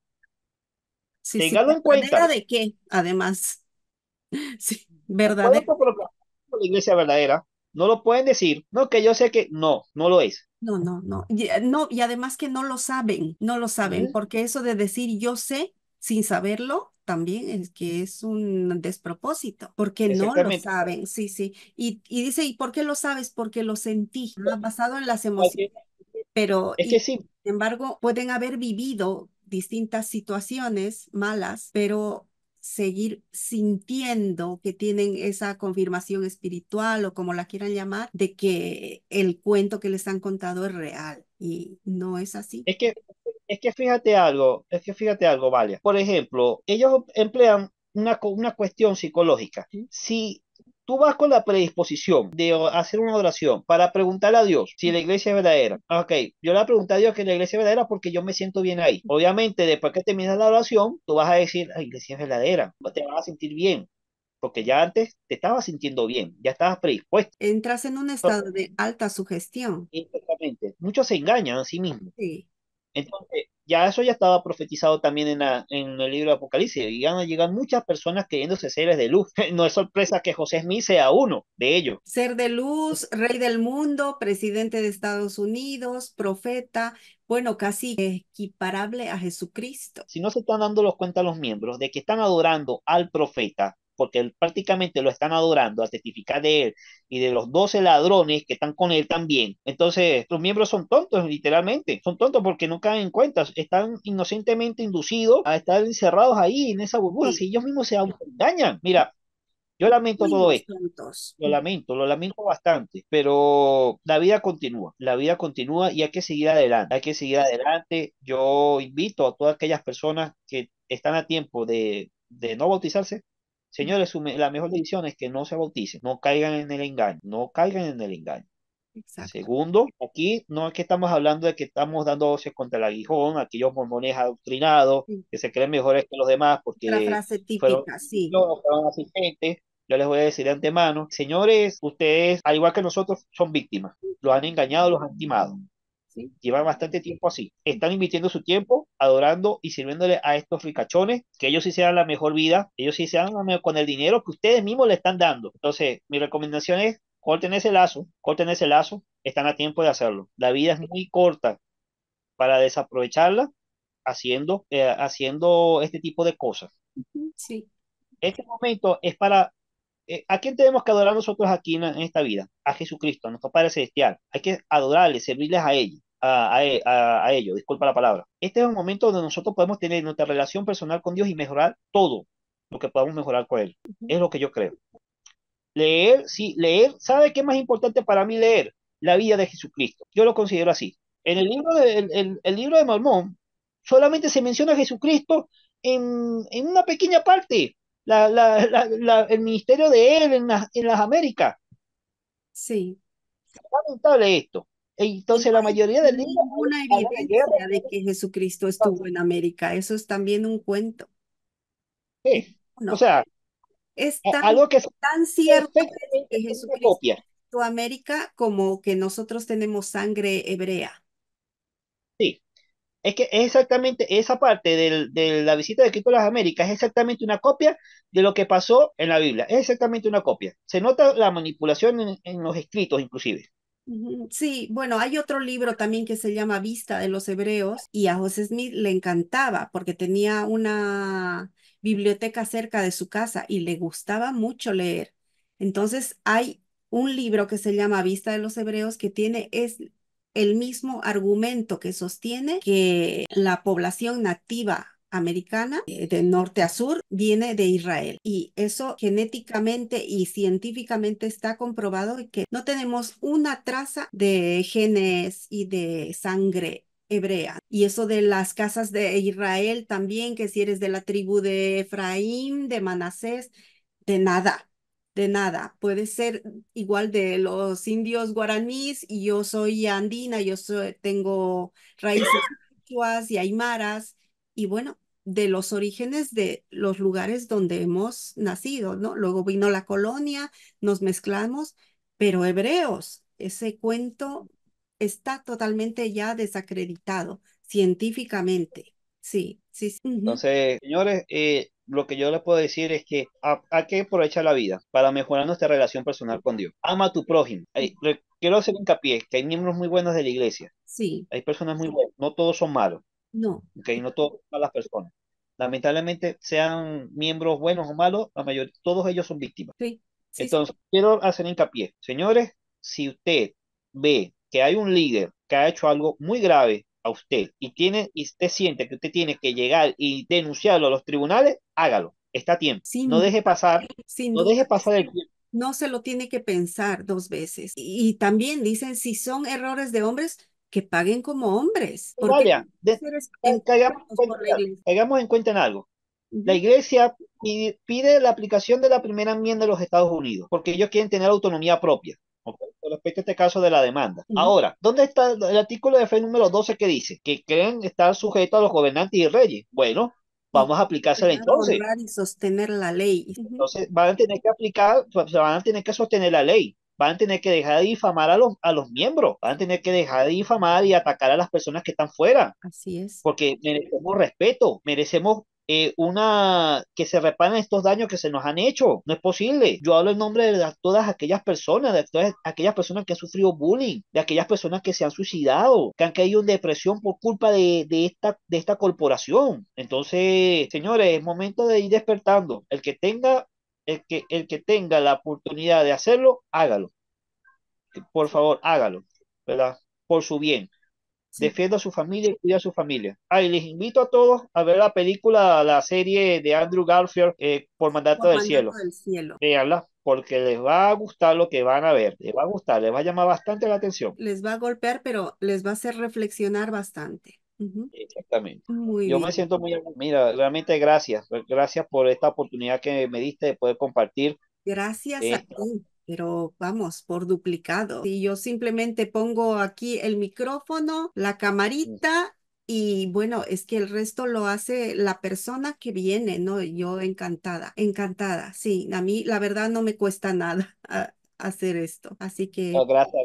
Sí, Téngalo en cuenta. de qué? Además, [laughs] sí, verdadera. No la iglesia verdadera. No lo pueden decir. No, que yo sé que no, no lo es. No, no, no. Y, eh, no, y además que no lo saben, no lo saben, porque eso de decir yo sé sin saberlo también es que es un despropósito, porque no lo saben, sí, sí. Y, y, dice, ¿y por qué lo sabes? Porque lo sentí, ¿no? basado en las emociones. Pero, sin embargo, pueden haber vivido distintas situaciones malas, pero seguir sintiendo que tienen esa confirmación espiritual o como la quieran llamar, de que el cuento que les han contado es real y no es así. Es que es que fíjate algo, es que fíjate algo, vale Por ejemplo, ellos emplean una, una cuestión psicológica. Si tú vas con la predisposición de hacer una oración para preguntar a Dios si la iglesia es verdadera. Ah, ok, yo le pregunté a Dios que la iglesia es verdadera porque yo me siento bien ahí. Obviamente, después que terminas la oración, tú vas a decir, la iglesia es verdadera, te vas a sentir bien. Porque ya antes te estabas sintiendo bien, ya estabas predispuesto. Entras en un estado de alta sugestión. Exactamente. Muchos se engañan a sí mismos. Sí. Entonces, ya eso ya estaba profetizado también en, el libro de Apocalipsis. van a llegar muchas personas creyéndose seres de luz. [laughs] No es sorpresa que José Smith sea uno de ellos. Ser de luz, rey del mundo, presidente de Estados Unidos, profeta, bueno, casi equiparable a Jesucristo. Si no se están dando los cuenta los miembros de que están adorando al profeta, porque prácticamente lo están adorando a testificar de él y de los 12 ladrones que están con él también. Entonces, los miembros son tontos, literalmente, son tontos porque no caen en cuentas están inocentemente inducidos a estar encerrados ahí en esa burbuja, si ellos mismos se engañan. Mira, yo lamento todo esto. Lo lamento, lo lamento bastante, pero la vida continúa, la vida continúa y hay que seguir adelante, hay que seguir adelante. Yo invito a todas aquellas personas que están a tiempo de no bautizarse, Señores, la mejor decisión es que no se bauticen, no caigan en el engaño, no caigan en el engaño. Segundo, aquí no es que estamos hablando de que estamos dando voces contra el aguijón, aquellos mormones adoctrinados que se creen mejores que los demás porque frase típica, sí. no, fueron asistentes. Yo les voy a decir de antemano, señores, ustedes, al igual que nosotros, son víctimas. Los han engañado, los han timado. ¿sí? Llevan bastante tiempo así. Están invirtiendo su tiempo, adorando y sirviéndole a estos ricachones, que ellos sí se la mejor vida, ellos sí se con el dinero que ustedes mismos le están dando. Entonces, mi recomendación es, corten ese lazo, corten ese lazo, están a tiempo de hacerlo. La vida es muy corta para desaprovecharla haciendo, eh, haciendo este tipo de cosas. Sí. Este momento es para eh, ¿a quién tenemos que adorar nosotros aquí en, esta vida? A Jesucristo, a nuestro Padre Celestial. Hay que adorarle, servirles a ellos a, e, ello, disculpa la palabra. Este es un momento donde nosotros podemos tener nuestra relación personal con Dios y mejorar todo lo que podamos mejorar con Él. Es lo que yo creo. Leer, sí, leer, ¿sabe qué es más importante para mí leer? La vida de Jesucristo. Yo lo considero así. En el libro de, el, libro de Mormón solamente se menciona a Jesucristo en, en una pequeña parte, la, la, el ministerio de Él en, en las Américas. Sí. Es lamentable esto entonces la mayoría del Ninguna evidencia de que Jesucristo estuvo en América. Eso es también un cuento. O sea, es tan, algo que es tan cierto que Jesucristo copia. América como que nosotros tenemos sangre hebrea. Sí, es que es exactamente esa parte del, de la visita de Cristo a las Américas es exactamente una copia de lo que pasó en la Biblia, es exactamente una copia. Se nota la manipulación en los escritos inclusive. Sí, bueno, hay otro libro también que se llama Vista de los Hebreos y a José Smith le encantaba porque tenía una biblioteca cerca de su casa y le gustaba mucho leer. Entonces hay un libro que se llama Vista de los Hebreos que tiene es el mismo argumento que sostiene que la población nativa americana, eh, de norte a sur, viene de Israel. Y eso genéticamente y científicamente está comprobado que no tenemos una traza de genes y de sangre hebrea. Y eso de las casas de Israel también, que si eres de la tribu de Efraín, de Manasés, de nada, de nada. puede ser igual de los indios guaraníes y yo soy andina, yo tengo raíces [coughs] y aymaras. Y bueno, de los orígenes de los lugares donde hemos nacido, ¿no? Luego vino la colonia, nos mezclamos, pero hebreos, ese cuento está totalmente ya desacreditado científicamente. Sí, sí. sí. Entonces, señores, eh, lo que yo les puedo decir es que ¿a qué aprovechar la vida para mejorar nuestra relación personal con Dios. Ama a tu prójimo. quiero hacer hincapié que hay miembros muy buenos de la iglesia. Sí. Hay personas muy buenas, no todos son malos. No. Ok, no todas las personas. Lamentablemente, sean miembros buenos o malos, la mayoría, todos ellos son víctimas. Sí, Entonces, quiero hacer hincapié. Señores, si usted ve que hay un líder que ha hecho algo muy grave a usted y tiene y usted siente que usted tiene que llegar y denunciarlo a los tribunales, hágalo. Está a tiempo. no deje pasar, no deje pasar el tiempo no se lo tiene que pensar dos veces. y, también dicen, si son errores de hombres, que paguen como hombres. O en, cuenta en algo. La iglesia pide, la aplicación de la primera enmienda de los Estados Unidos, porque ellos quieren tener autonomía propia. respecto a este caso de la demanda. Ahora, ¿dónde está el artículo de fe número 12 que dice que creen estar sujetos a los gobernantes y reyes? Bueno, vamos a aplicarse entonces. sostener la ley. Entonces van a tener que aplicar, van a tener que sostener la ley van a tener que dejar de difamar a los, a los miembros, van a tener que dejar de difamar y atacar a las personas que están fuera. Así es. Porque merecemos respeto, merecemos eh, una que se reparen estos daños que se nos han hecho. No es posible. Yo hablo en nombre de todas aquellas personas, de todas aquellas personas que han sufrido bullying, de aquellas personas que se han suicidado, que han caído en depresión por culpa de, esta, de esta corporación. Entonces, señores, es momento de ir despertando. El que tenga el que, el que tenga la oportunidad de hacerlo, hágalo. Por favor, hágalo, ¿verdad? Por su bien. Defienda a su familia y cuida a su familia. Ah, les invito a todos a ver la película, la serie de Andrew Garfield, eh, Por Mandato, del, cielo. del Cielo. Veanla, porque les va a gustar lo que van a ver, les va a gustar, les va a llamar bastante la atención. Les va a golpear, pero les va a hacer reflexionar bastante. Exactamente. Yo me siento muy, mira, realmente gracias, gracias por esta oportunidad que me diste de poder compartir. Gracias a ti pero vamos, por duplicado. y yo simplemente pongo aquí el micrófono, la camarita y bueno, es que el resto lo hace la persona que viene, ¿no? Yo encantada, encantada, sí, a mí la verdad no me cuesta nada [laughs] hacer esto, así que... No, gracias,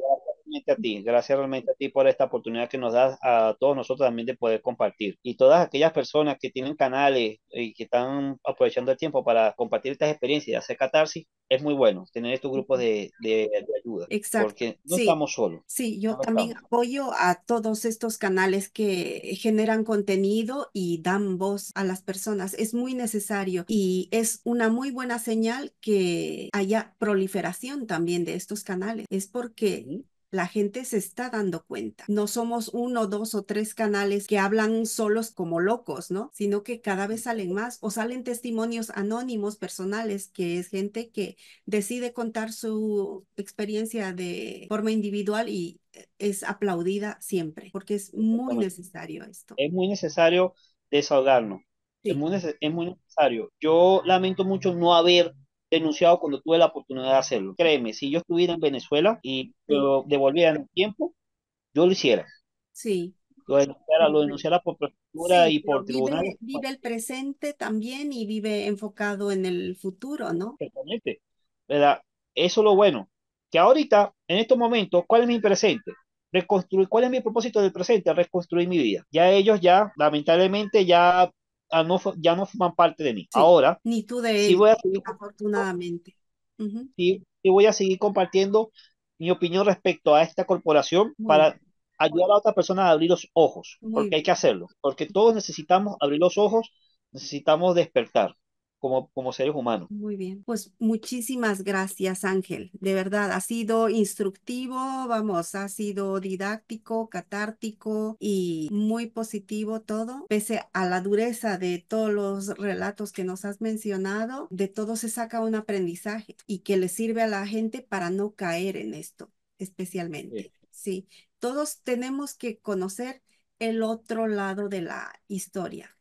a ti, gracias realmente a ti por esta oportunidad que nos das a todos nosotros también de poder compartir. Y todas aquellas personas que tienen canales y que están aprovechando el tiempo para compartir estas experiencias y hacer catarsis, es muy bueno tener estos grupos de, de, ayuda. Exacto. Porque no estamos solos. Sí, yo también apoyo a todos estos canales que generan contenido y dan voz a las personas. Es muy necesario y es una muy buena señal que haya proliferación también de estos canales. Es porque la gente se está dando cuenta. No somos uno, dos o tres canales que hablan solos como locos, ¿no? Sino que cada vez salen más o salen testimonios anónimos personales, que es gente que decide contar su experiencia de forma individual y es aplaudida siempre, porque es muy necesario esto. Es muy necesario desahogarnos. es muy necesario. Yo lamento mucho no haber denunciado cuando tuve la oportunidad de hacerlo. Créeme, si yo estuviera en Venezuela y lo en el tiempo, yo lo hiciera. Sí. Lo denunciara, lo denunciara por prefectura y por tribunal. Vive, el presente también y vive enfocado en el futuro, ¿no? Exactamente. ¿Verdad? Eso es lo bueno. Que ahorita, en estos momentos, ¿cuál es mi presente? Reconstruir, ¿cuál es mi propósito del presente? Reconstruir mi vida. Ya ellos ya, lamentablemente, ya Ah, no, ya no forman parte de mí. Ahora, ni tú de él, voy afortunadamente. y, voy a seguir compartiendo mi opinión respecto a esta corporación para ayudar a otra persona a abrir los ojos, porque hay que hacerlo, porque todos necesitamos abrir los ojos, necesitamos despertar como, como seres humanos. Muy bien, pues muchísimas gracias Ángel, de verdad, ha sido instructivo, vamos, ha sido didáctico, catártico y muy positivo todo, pese a la dureza de todos los relatos que nos has mencionado, de todo se saca un aprendizaje y que le sirve a la gente para no caer en esto, especialmente. Sí, sí. todos tenemos que conocer el otro lado de la historia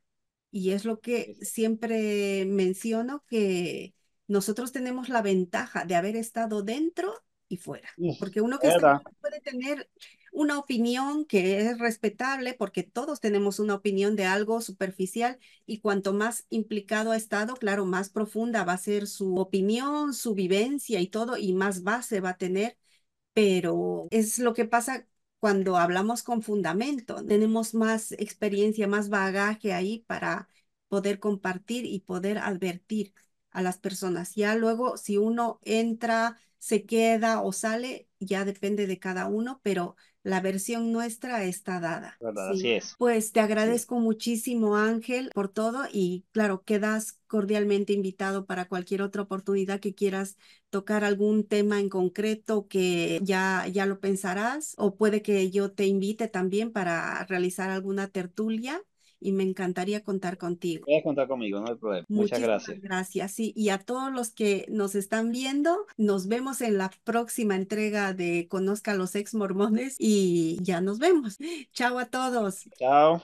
y es lo que siempre menciono, que nosotros tenemos la ventaja de haber estado dentro y fuera. Porque uno puede tener una opinión que es respetable, porque todos tenemos una opinión de algo superficial y cuanto más implicado ha estado, claro, más profunda va a ser su opinión, su vivencia y todo, y más base va a tener. Pero es lo que pasa cuando hablamos con fundamento. Tenemos más experiencia, más bagaje ahí para poder compartir y poder advertir a las personas. Ya luego, si uno entra, se queda o sale, ya depende de cada uno, pero la versión nuestra está dada. Así es. Pues te agradezco muchísimo, Ángel, por todo y claro, quedas cordialmente invitado para cualquier otra oportunidad que quieras tocar algún tema en concreto que ya, ya lo pensarás o puede que yo te invite también para realizar alguna tertulia y me encantaría contar contigo. Puedes contar conmigo, no hay problema. Muchas gracias. Gracias, sí. Y a todos los que nos están viendo, nos vemos en la próxima entrega de Conozca a los ex mormones y ya nos vemos. [laughs] Chao a todos. Chao.